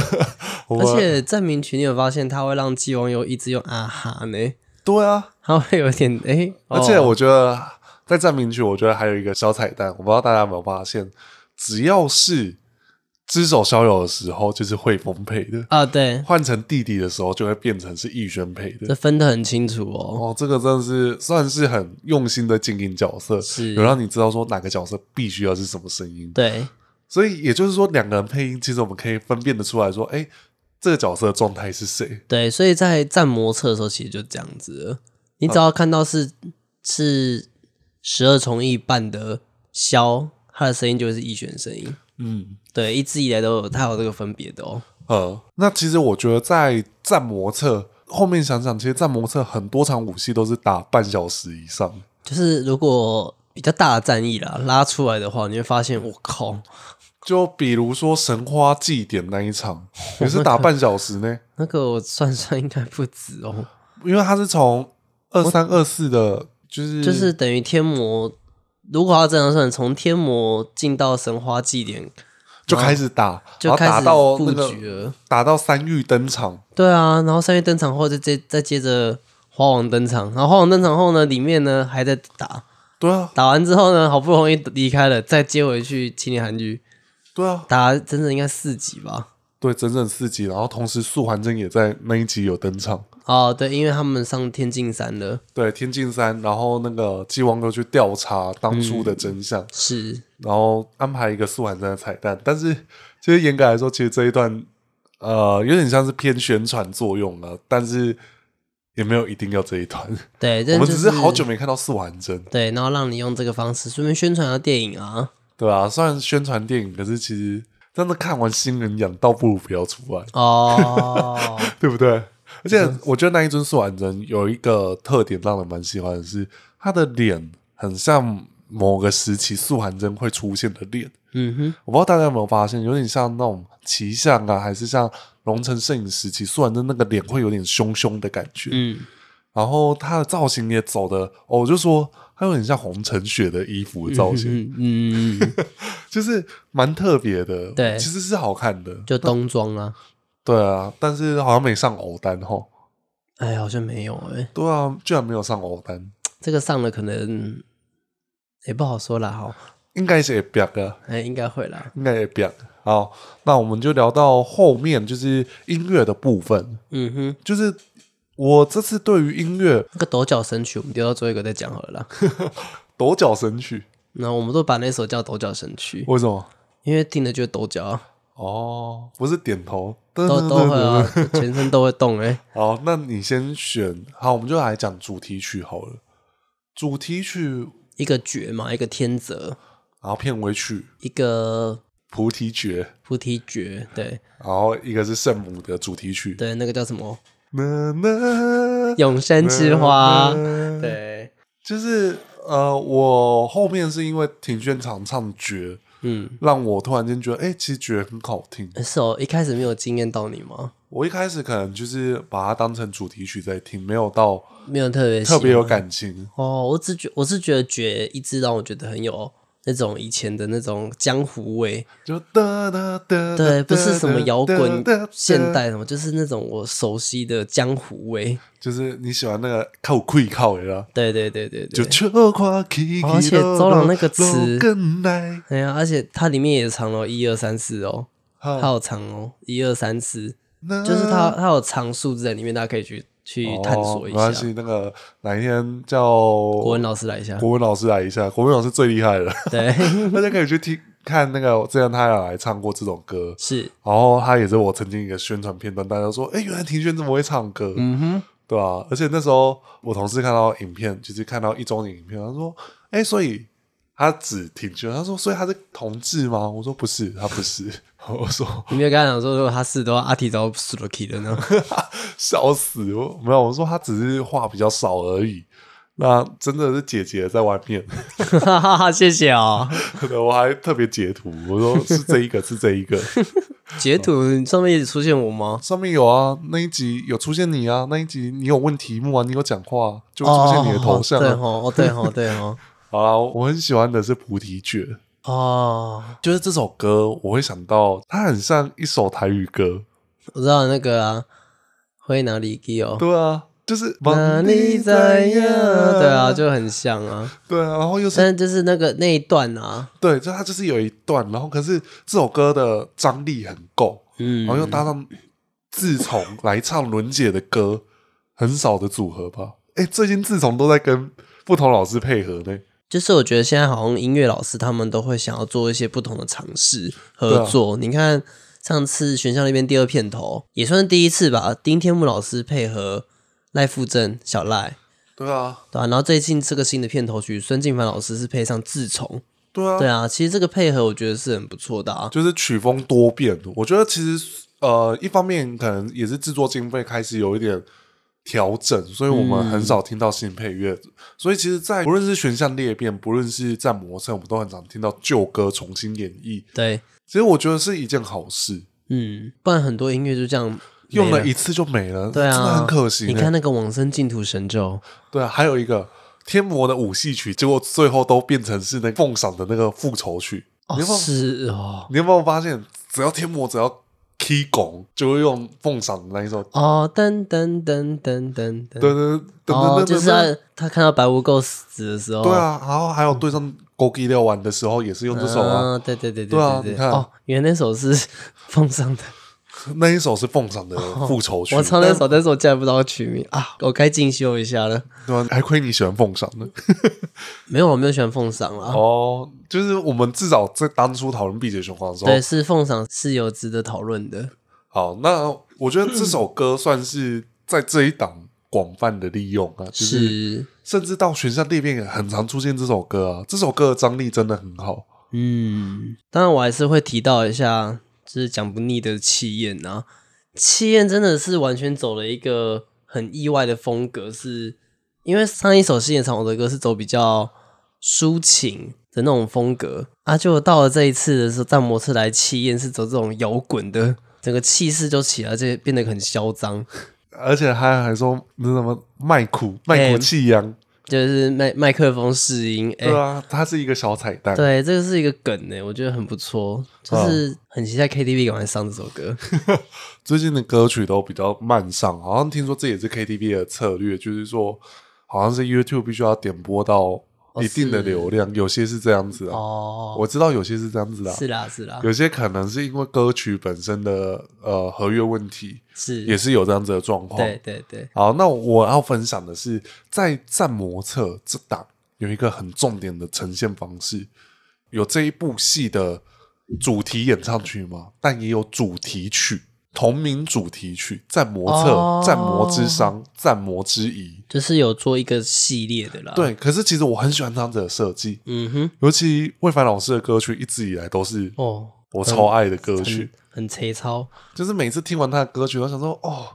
而且站名群，你有发现，他会让季网友一直用啊哈呢？对啊，他会有点哎。而且我觉得在站名群，我觉得还有一个小彩蛋，我不知道大家有没有发现，只要是。知手逍遥的时候就是惠风配的啊，对，换成弟弟的时候就会变成是逸轩配的，这分得很清楚哦。哦，这个真的是算是很用心的经营角色，是有让你知道说哪个角色必须要是什么声音。对，所以也就是说两个人配音，其实我们可以分辨得出来，说哎，这个角色状态是谁？对，所以在战魔测的时候，其实就是这样子，你只要看到是是十二重一半的萧，他的声音就是逸轩声音。嗯。对，一直以来都有它有这个分别的哦。嗯，那其实我觉得在战魔策后面想想，其实战魔策很多场武戏都是打半小时以上。就是如果比较大的战役了拉出来的话，你会发现我靠！就比如说神花祭典那一场，也是打半小时呢。那个我算算应该不止哦，因为它是从二三二四的，就是就是等于天魔。如果要这样算，从天魔进到神花祭典。就开始打，就开始布局了，打到三玉登场。对啊，然后三玉登场后，再接再接着花王登场，然后花王登场后呢，里面呢还在打。对啊，打完之后呢，好不容易离开了，再接回去青年韩剧。对啊，打整整应该四集吧？对，整整四集，然后同时素环真也在那一集有登场。哦，对，因为他们上天净山了。对，天净山，然后那个姬王哥去调查当初的真相，是，然后安排一个四还真的彩蛋，但是其实严格来说，其实这一段呃有点像是偏宣传作用了，但是也没有一定要这一段。对，我们只是好久没看到四还真。对，然后让你用这个方式顺便宣传下电影啊。对啊，虽然宣传电影，可是其实真的看完新人养，倒不如不要出来哦，对不对？而且我觉得那一尊素还真有一个特点让人蛮喜欢的是，他的脸很像某个时期素还真会出现的脸。嗯哼，我不知道大家有没有发现，有点像那种奇象啊，还是像龙城摄影时期素还真那个脸会有点凶凶的感觉。嗯，然后他的造型也走的，我就说他有点像红尘雪的衣服造型。嗯，就是蛮特别的。对，其实是好看的，就冬装啊。对啊，但是好像没上偶单吼。哎，好像没有哎。对啊，居然没有上偶单。这个上了可能也不好说了哈。应该是表哥哎，应该会啦，应该也表。好，那我们就聊到后面就是音乐的部分。嗯哼，就是我这次对于音乐那个抖脚神曲，我们留到最后一个再讲好了。啦。抖脚神曲，那我们都把那首叫抖脚神曲。为什么？因为听的就是抖脚。哦，不是点头，都都会，全身都会动哎。好，那你先选，好，我们就来讲主题曲好了。主题曲一个绝嘛，一个天泽，然后片尾曲一个菩提绝，菩提绝对，然后一个是圣母的主题曲，对，那个叫什么？永生之花，对，就是呃，我后面是因为庭轩常唱绝。嗯，让我突然间觉得，哎，其实觉得很好听。是哦，一开始没有惊艳到你吗？我一开始可能就是把它当成主题曲在听，没有到没有特别特别有感情。哦，我只觉我是觉得觉一直让我觉得很有。那种以前的那种江湖味，对，不是什么摇滚、现代什么，就是那种我熟悉的江湖味。就是你喜欢那个靠跪靠，对吧？对对对对对。而且周董那个词，哎呀，而且它里面也藏了一二三四哦，它有藏哦一二三四，就是它它有藏数字在里面，大家可以去。去探索一下，没关系。那个哪一天叫国文老师来一下，国文老师来一下，国文老师最厉害了。对，大家可以去听看那个，之前他也来唱过这种歌，是。然后他也是我曾经一个宣传片段，大家说，哎，原来庭轩这么会唱歌？嗯哼，对吧？而且那时候我同事看到影片，就是看到一中影片，他说，哎，所以他只听，萱，他说，所以他是同志吗？我说不是，他不是。我说，你没有跟他讲说，如果他是的话，阿提都死了 key 了呢。笑死我，没有，我说他只是话比较少而已。那真的是姐姐在外面，哈哈哈，谢谢哦。我还特别截图，我说是这一个，是这一个。截图上面也出现我吗？上面有啊，那一集有出现你啊，那一集你有问题目啊，你有讲话，就出现你的头像。对哦哦对哦，对哦。好了，我很喜欢的是菩提卷。哦，就是这首歌，我会想到它很像一首台语歌。我知道那个啊，会哪里哦？对啊，就是哪里在呀？对啊，就很像啊。对啊，然后又是，但就是那个那一段啊，对，就它就是有一段，然后可是这首歌的张力很够，嗯，然后又搭上自从来唱伦姐的歌很少的组合吧？哎，最近自从都在跟不同老师配合呢。就是我觉得现在好像音乐老师他们都会想要做一些不同的尝试合作。你看上次学校那边第二片头也算是第一次吧，丁天木老师配合赖富正小赖，对啊对啊。然后最近这个新的片头曲，孙敬凡老师是配上自从，对啊对啊。其实这个配合我觉得是很不错的，啊，就是曲风多变。我觉得其实呃一方面可能也是制作经费开始有一点。调整，所以我们很少听到新配乐。所以其实，在不论是选项裂变，不论是战魔城，我们都很常听到旧歌重新演绎。对，其实我觉得是一件好事。嗯，不然很多音乐就这样用了一次就没了，对啊，很可惜。你看那个《往生净土神州》，对啊，还有一个天魔的舞戏曲，结果最后都变成是那凤赏的那个复仇曲。哦，是哦，你有没有发现，只要天魔，只要。踢拱就会用奉上的那一首哦噔噔噔噔噔噔噔噔噔，就是他看到白无垢死的时候，对啊，然后还有对上勾 K 六丸的时候也是用这首啊，对对对对啊，你看哦，原来那首是奉上的。那一首是凤赏的复仇曲，我唱那首，但是我叫不到曲名啊，我该进修一下了。对，还亏你喜欢凤赏的，没有我没有喜欢凤赏啊。哦，就是我们至少在当初讨论《碧血雄黄》的时候，对，是凤赏是有值得讨论的。好，那我觉得这首歌算是在这一档广泛的利用啊，就是甚至到《玄山裂变》也很常出现这首歌啊。这首歌张力真的很好，嗯，当然我还是会提到一下。是讲不腻的气焰呐，气焰真的是完全走了一个很意外的风格，是因为上一首气演唱我的歌是走比较抒情的那种风格啊，就到了这一次的时候，淡模式来气焰是走这种摇滚的，整个气势就起来，而且变得很嚣张，而且还还说你怎么卖苦卖苦气扬。就是麦麦克风试音，对啊，它是一个小彩蛋。对，这个是一个梗呢，我觉得很不错，就是很期待 KTV 赶快上这首歌。最近的歌曲都比较慢上，好像听说这也是 KTV 的策略，就是说好像是 YouTube 必须要点播到。一定的流量，有些是这样子啊，我知道有些是这样子的，是啦是啦，有些可能是因为歌曲本身的呃合约问题，是也是有这样子的状况，对对对。好，那我要分享的是，在战模测这档有一个很重点的呈现方式，有这一部戏的主题演唱曲吗？但也有主题曲。同名主题曲《战魔策》《战魔之殇》《战魔之疑》，就是有做一个系列的啦。对，可是其实我很喜欢他们的设计，嗯哼，尤其魏凡老师的歌曲一直以来都是哦，我超爱的歌曲，很超，就是每次听完他的歌曲，我想说哦，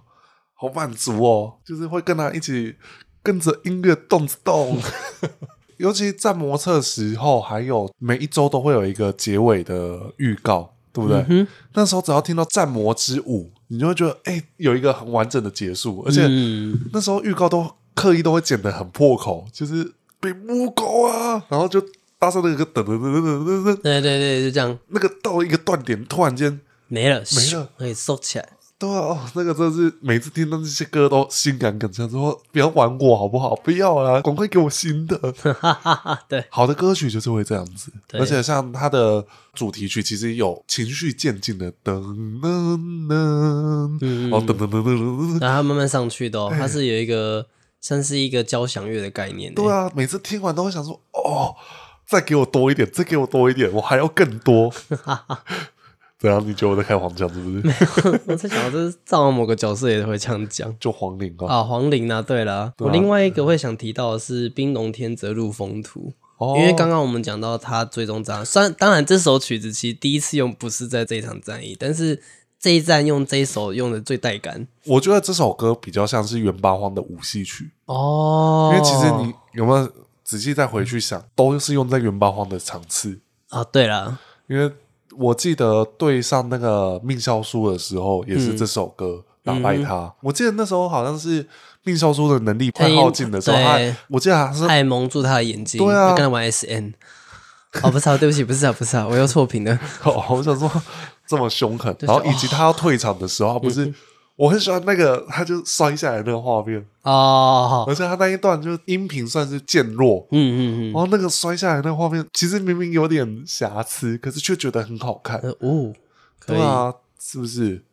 好满足哦，就是会跟他一起跟着音乐动一动。尤其《战魔策》时候，还有每一周都会有一个结尾的预告。对不对？那时候只要听到《战魔之舞》，你就会觉得哎，有一个很完整的结束。而且那时候预告都刻意都会剪得很破口，就是被摸狗啊，然后就搭上那个噔噔噔噔噔噔，对对对，就这样，那个到一个断点，突然间没了没了，可以收起来。对啊，那个真是每次听到这些歌都心感感，想说不要玩我好不好？不要啊，赶快给我新的。对，好的歌曲就是会这样子，而且像它的主题曲，其实有情绪渐进的噔噔噔，然噔噔噔噔噔，然后慢慢上去的，它是有一个像是一个交响乐的概念。对啊，每次听完都会想说，哦，再给我多一点，再给我多一点，我还要更多。对啊，你觉得我在开黄腔是不是？没有，我在想这是造某个角色也会这样讲，就黄陵啊。啊，黄陵啊。对了，我另外一个会想提到的是《冰龙天泽入风图》，因为刚刚我们讲到他最终战，虽然当然这首曲子其实第一次用不是在这一场战役，但是这一战用这一首用的最带感。我觉得这首歌比较像是元八荒的武戏曲哦，因为其实你有没有仔细再回去想，都是用在元八荒的场次啊？对了，因为。我记得对上那个命校书的时候，也是这首歌打败他。我记得那时候好像是命校书的能力快耗尽的时候，他我记得还是还蒙住他的眼睛，对啊，跟他玩 SN。哦，不是啊，对不起，不是啊，不是啊，我又错评了。哦，我想说这么凶狠，然后以及他要退场的时候，不是。我很喜欢那个，他就摔下来那个画面啊，而且他那一段就音频算是渐弱，嗯嗯嗯，然后那个摔下来那个画面，其实明明有点瑕疵，可是却觉得很好看，哦，对啊，是不是？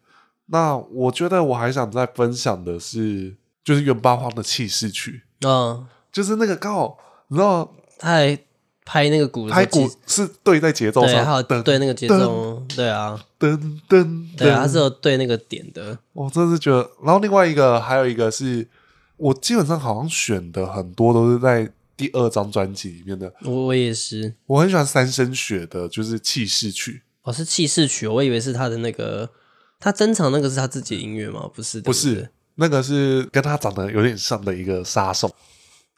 那我觉得我还想再分享的是，就是《原八荒》的气势曲，嗯，就是那个刚好，你知道，哎。拍那个鼓，拍鼓是对在节奏上，还有对那个节奏，对啊，噔噔，对啊，是有对那个点的。我真是觉得，然后另外一个还有一个是我基本上好像选的很多都是在第二张专辑里面的。我我也是，我很喜欢三生雪的，就是气势曲。哦，是气势曲，我以为是他的那个，他真唱那个是他自己的音乐吗？不是，不是，那个是跟他长得有点像的一个杀手。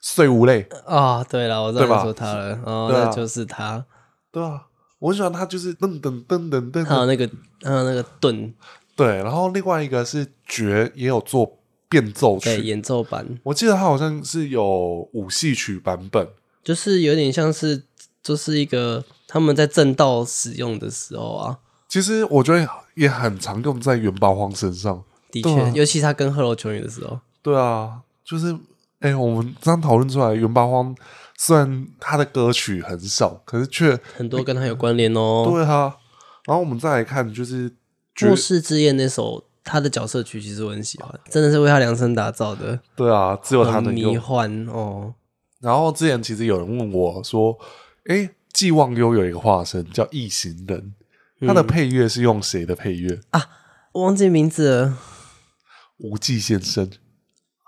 碎舞嘞啊！对了，我认出他了，哦，那就是他。对啊，我喜欢他，就是噔噔噔噔噔。有那个，有那个盾。对，然后另外一个是绝，也有做变奏曲、演奏版。我记得他好像是有舞戏曲版本，就是有点像是就是一个他们在正道使用的时候啊。其实我觉得也很常用在元宝荒身上，的确，尤其他跟赫罗秋雨的时候。对啊，就是。哎，我们刚样讨论出来，元八荒虽然他的歌曲很少，可是却很多跟他有关联哦。对啊，然后我们再来看，就是《故事之夜》那首，他的角色曲其实我很喜欢，真的是为他量身打造的。对啊，只有他的迷幻哦。然后之前其实有人问我说：“哎，寄望幽有一个化身叫异形人，他的配乐是用谁的配乐啊？”忘记名字了，无忌先生。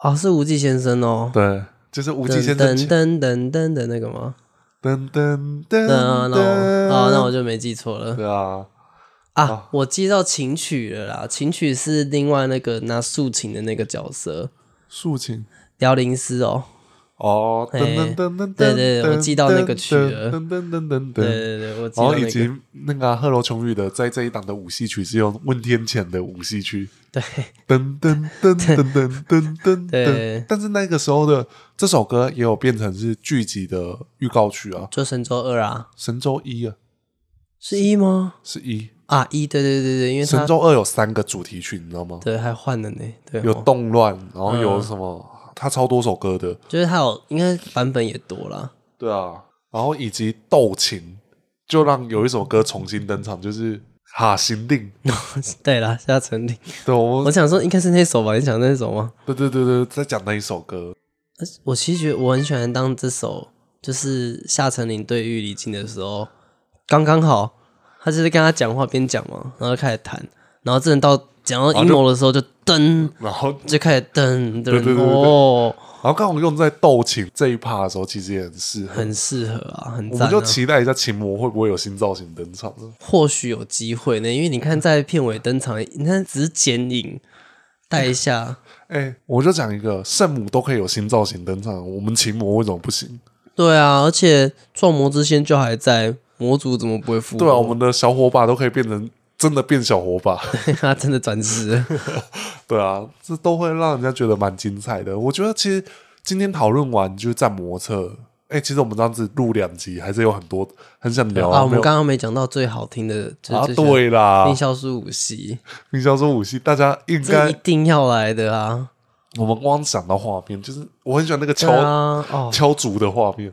哦，是无忌先生哦，对，就是无忌先生。噔噔噔噔的那个吗？噔噔噔啊，那我就没记错了。对啊，啊，我记到琴曲了啦。琴曲是另外那个拿竖琴的那个角色，竖琴，凋零师哦。哦，噔噔噔噔，对对对，我记到那个曲了。噔噔噔噔，对对对，我然后以及那个赫罗琼宇的，在这一档的舞戏曲是用问天浅的舞戏曲。对，噔噔噔 噔噔噔噔。对，但是那个时候的这首歌也有变成是剧集的预告曲啊，就神舟二》啊，《神舟一》啊，是一吗？是一啊，一对对对对，因为《神舟二》有三个主题曲，你知道吗？对，还换了呢，对，有动乱，然后有什么，它超多首歌的，就是它有，应该版本也多啦。对啊，然后以及斗琴，就让有一首歌重新登场，就是。哈行令，对了，夏承凛，对，我想说应该是那首吧，你讲那首吗？对对对对，在讲那一首歌。我其实觉得我很喜欢当这首，就是夏承凛对玉离镜的时候，刚刚好，他就是跟他讲话边讲嘛，然后开始弹，然后这人到讲到阴谋的时候就噔，然后就开始噔噔哦。然后刚好用在斗琴这一趴的时候，其实也很适合，很适合啊，很。我们就期待一下琴魔会不会有新造型登场或许有机会呢，因为你看在片尾登场，你看只是剪影带一下。哎，我就讲一个，圣母都可以有新造型登场，我们琴魔为什么不行？对啊，而且创魔之仙就还在魔族，怎么不会复？活？对啊，我们的小伙伴都可以变成。真的变小火把，他真的转职，对啊，这都会让人家觉得蛮精彩的。我觉得其实今天讨论完就是站模测，哎，其实我们这样子录两集还是有很多很想聊啊。我们刚刚没讲到最好听的就啊，对啦，《冰消书五系，冰消书五系，大家应该一定要来的啊。我们光想到画面，就是我很喜欢那个敲敲竹的画面，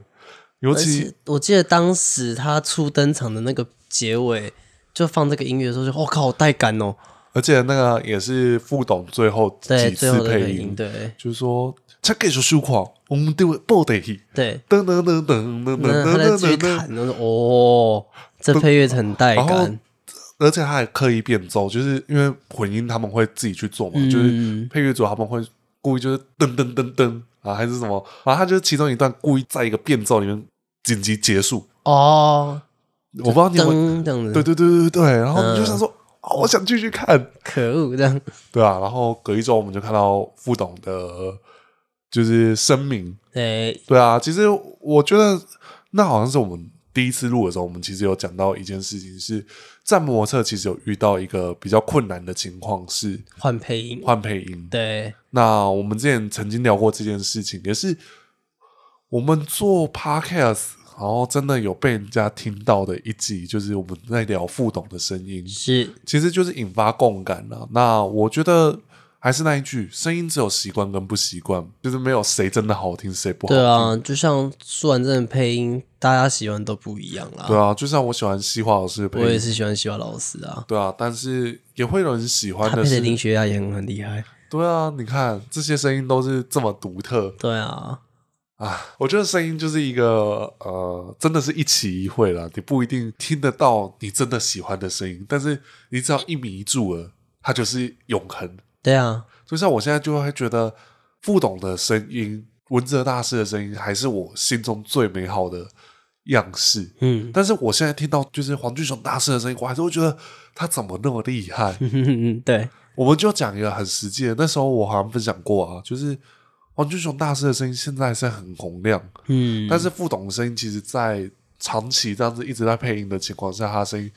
尤其我记得当时他初登场的那个结尾。就放这个音乐的时候，就我靠，好带感哦！而且那个也是副董最后几次配音，对，就是说他可以是舒我们就会不得对，噔噔噔噔噔噔噔噔噔，他在追哦，这配乐很带感，而且还刻意变奏，就是因为混音他们会自己去做嘛，就是配乐组他们会故意就是噔噔噔噔啊，还是什么，然后他就是其中一段故意在一个变奏里面紧急结束哦。我不知道你们对对对对对，然后你就想说，我想继续看，可恶这样，对啊，然后隔一周我们就看到副董的，就是声明，对，对啊，其实我觉得那好像是我们第一次录的时候，我们其实有讲到一件事情，是战魔策其实有遇到一个比较困难的情况，是换配音，换配音，对，那我们之前曾经聊过这件事情，也是我们做 podcast。然后真的有被人家听到的一集，就是我们在聊副董的声音，是，其实就是引发共感了。那我觉得还是那一句，声音只有习惯跟不习惯，就是没有谁真的好听，谁不好听。对啊，就像说完真的配音，大家喜欢都不一样啦。对啊，就像我喜欢西华老师的配音，我也是喜欢西华老师啊。对啊，但是也会有人喜欢的。他配音林雪亚也很很厉害。对啊，你看这些声音都是这么独特。对啊。啊，我觉得声音就是一个呃，真的是一起一会了，你不一定听得到你真的喜欢的声音，但是你只要一迷住了，它就是永恒。对啊，就像我现在就会觉得傅董的声音、文泽大师的声音，还是我心中最美好的样式。嗯，但是我现在听到就是黄俊雄大师的声音，我还是会觉得他怎么那么厉害。对，我们就讲一个很实际，那时候我好像分享过啊，就是。王俊雄大师的声音现在还是很洪亮，嗯，但是傅董的声音其实，在长期这样子一直在配音的情况下，他声音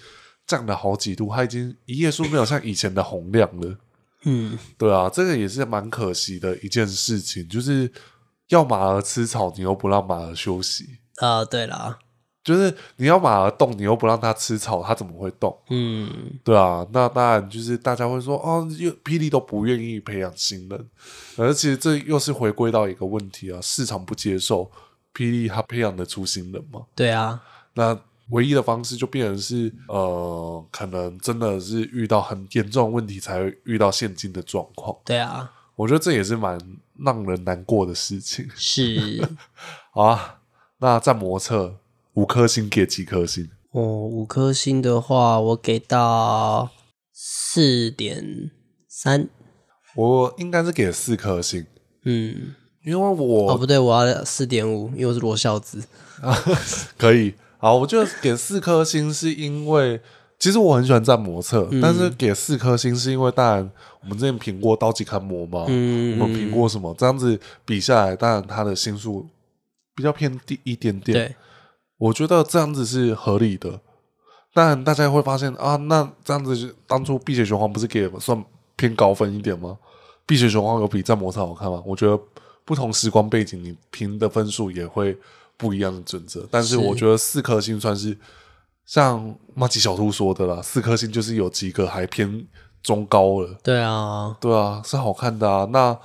降了好几度，他已经一夜书没有像以前的洪亮了，嗯，对啊，这个也是蛮可惜的一件事情，就是要马儿吃草，你又不让马儿休息啊，对了。就是你要马儿动，你又不让它吃草，它怎么会动？嗯，对啊，那当然就是大家会说，哦，又霹雳都不愿意培养新人，而且这又是回归到一个问题啊，市场不接受霹雳，他培养的出新人吗？对啊，那唯一的方式就变成是，呃，可能真的是遇到很严重问题才会遇到现金的状况。对啊，我觉得这也是蛮让人难过的事情。是 啊，那在模测。五颗星给几颗星？哦，五颗星的话，我给到四点三。我应该是给四颗星，嗯，因为我哦不对，我要四点五，因为我是罗孝子啊，可以好，我就给四颗星，是因为其实我很喜欢占魔测，但是给四颗星是因为当然我们之前评过刀吉看魔嘛，嗯，我们评过什么？这样子比下来，当然他的星数比较偏低一点点。对。我觉得这样子是合理的，但大家会发现啊，那这样子当初《碧血雄黄》不是给算偏高分一点吗？《碧血雄黄》有比《战魔超好看吗？我觉得不同时光背景你评的分数也会不一样的准则，但是我觉得四颗星算是像马吉小兔说的啦，四颗星就是有几个还偏中高了。对啊，对啊，是好看的啊，那。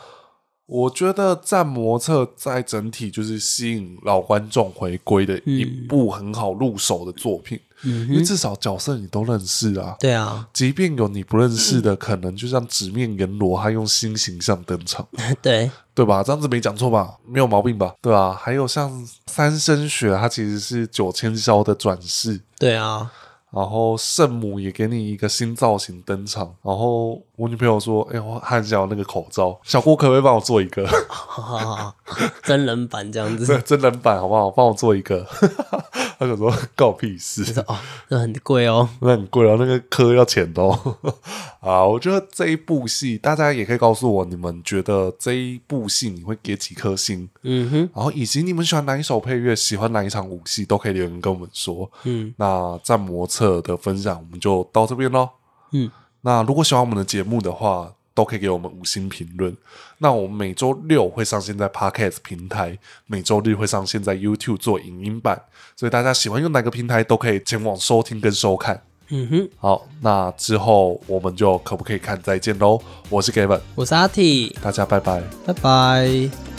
我觉得《战魔策》在整体就是吸引老观众回归的一部很好入手的作品，因为至少角色你都认识啊。对啊，即便有你不认识的，可能就像纸面阎罗他用新形象登场，对对吧？这样子没讲错吧？没有毛病吧？对啊。还有像三生雪，他其实是九千霄的转世。对啊。然后圣母也给你一个新造型登场，然后。我女朋友说：“哎，我很想要那个口罩，小郭可不可以帮我做一个 真人版这样子？真人版好不好？帮我做一个。”他想说：“告屁事！”哦，那很贵哦，那很贵哦，那个科要钱的哦。啊，我觉得这一部戏，大家也可以告诉我，你们觉得这一部戏你会给几颗星？嗯哼。然后，以及你们喜欢哪一首配乐，喜欢哪一场舞戏，都可以留言跟我们说。嗯，那在魔策的分享我们就到这边喽。嗯。那如果喜欢我们的节目的话，都可以给我们五星评论。那我们每周六会上线在 Podcast 平台，每周六会上线在 YouTube 做影音版，所以大家喜欢用哪个平台都可以前往收听跟收看。嗯哼，好，那之后我们就可不可以看再见喽？我是 Gavin，我是阿 T，大家拜拜，拜拜。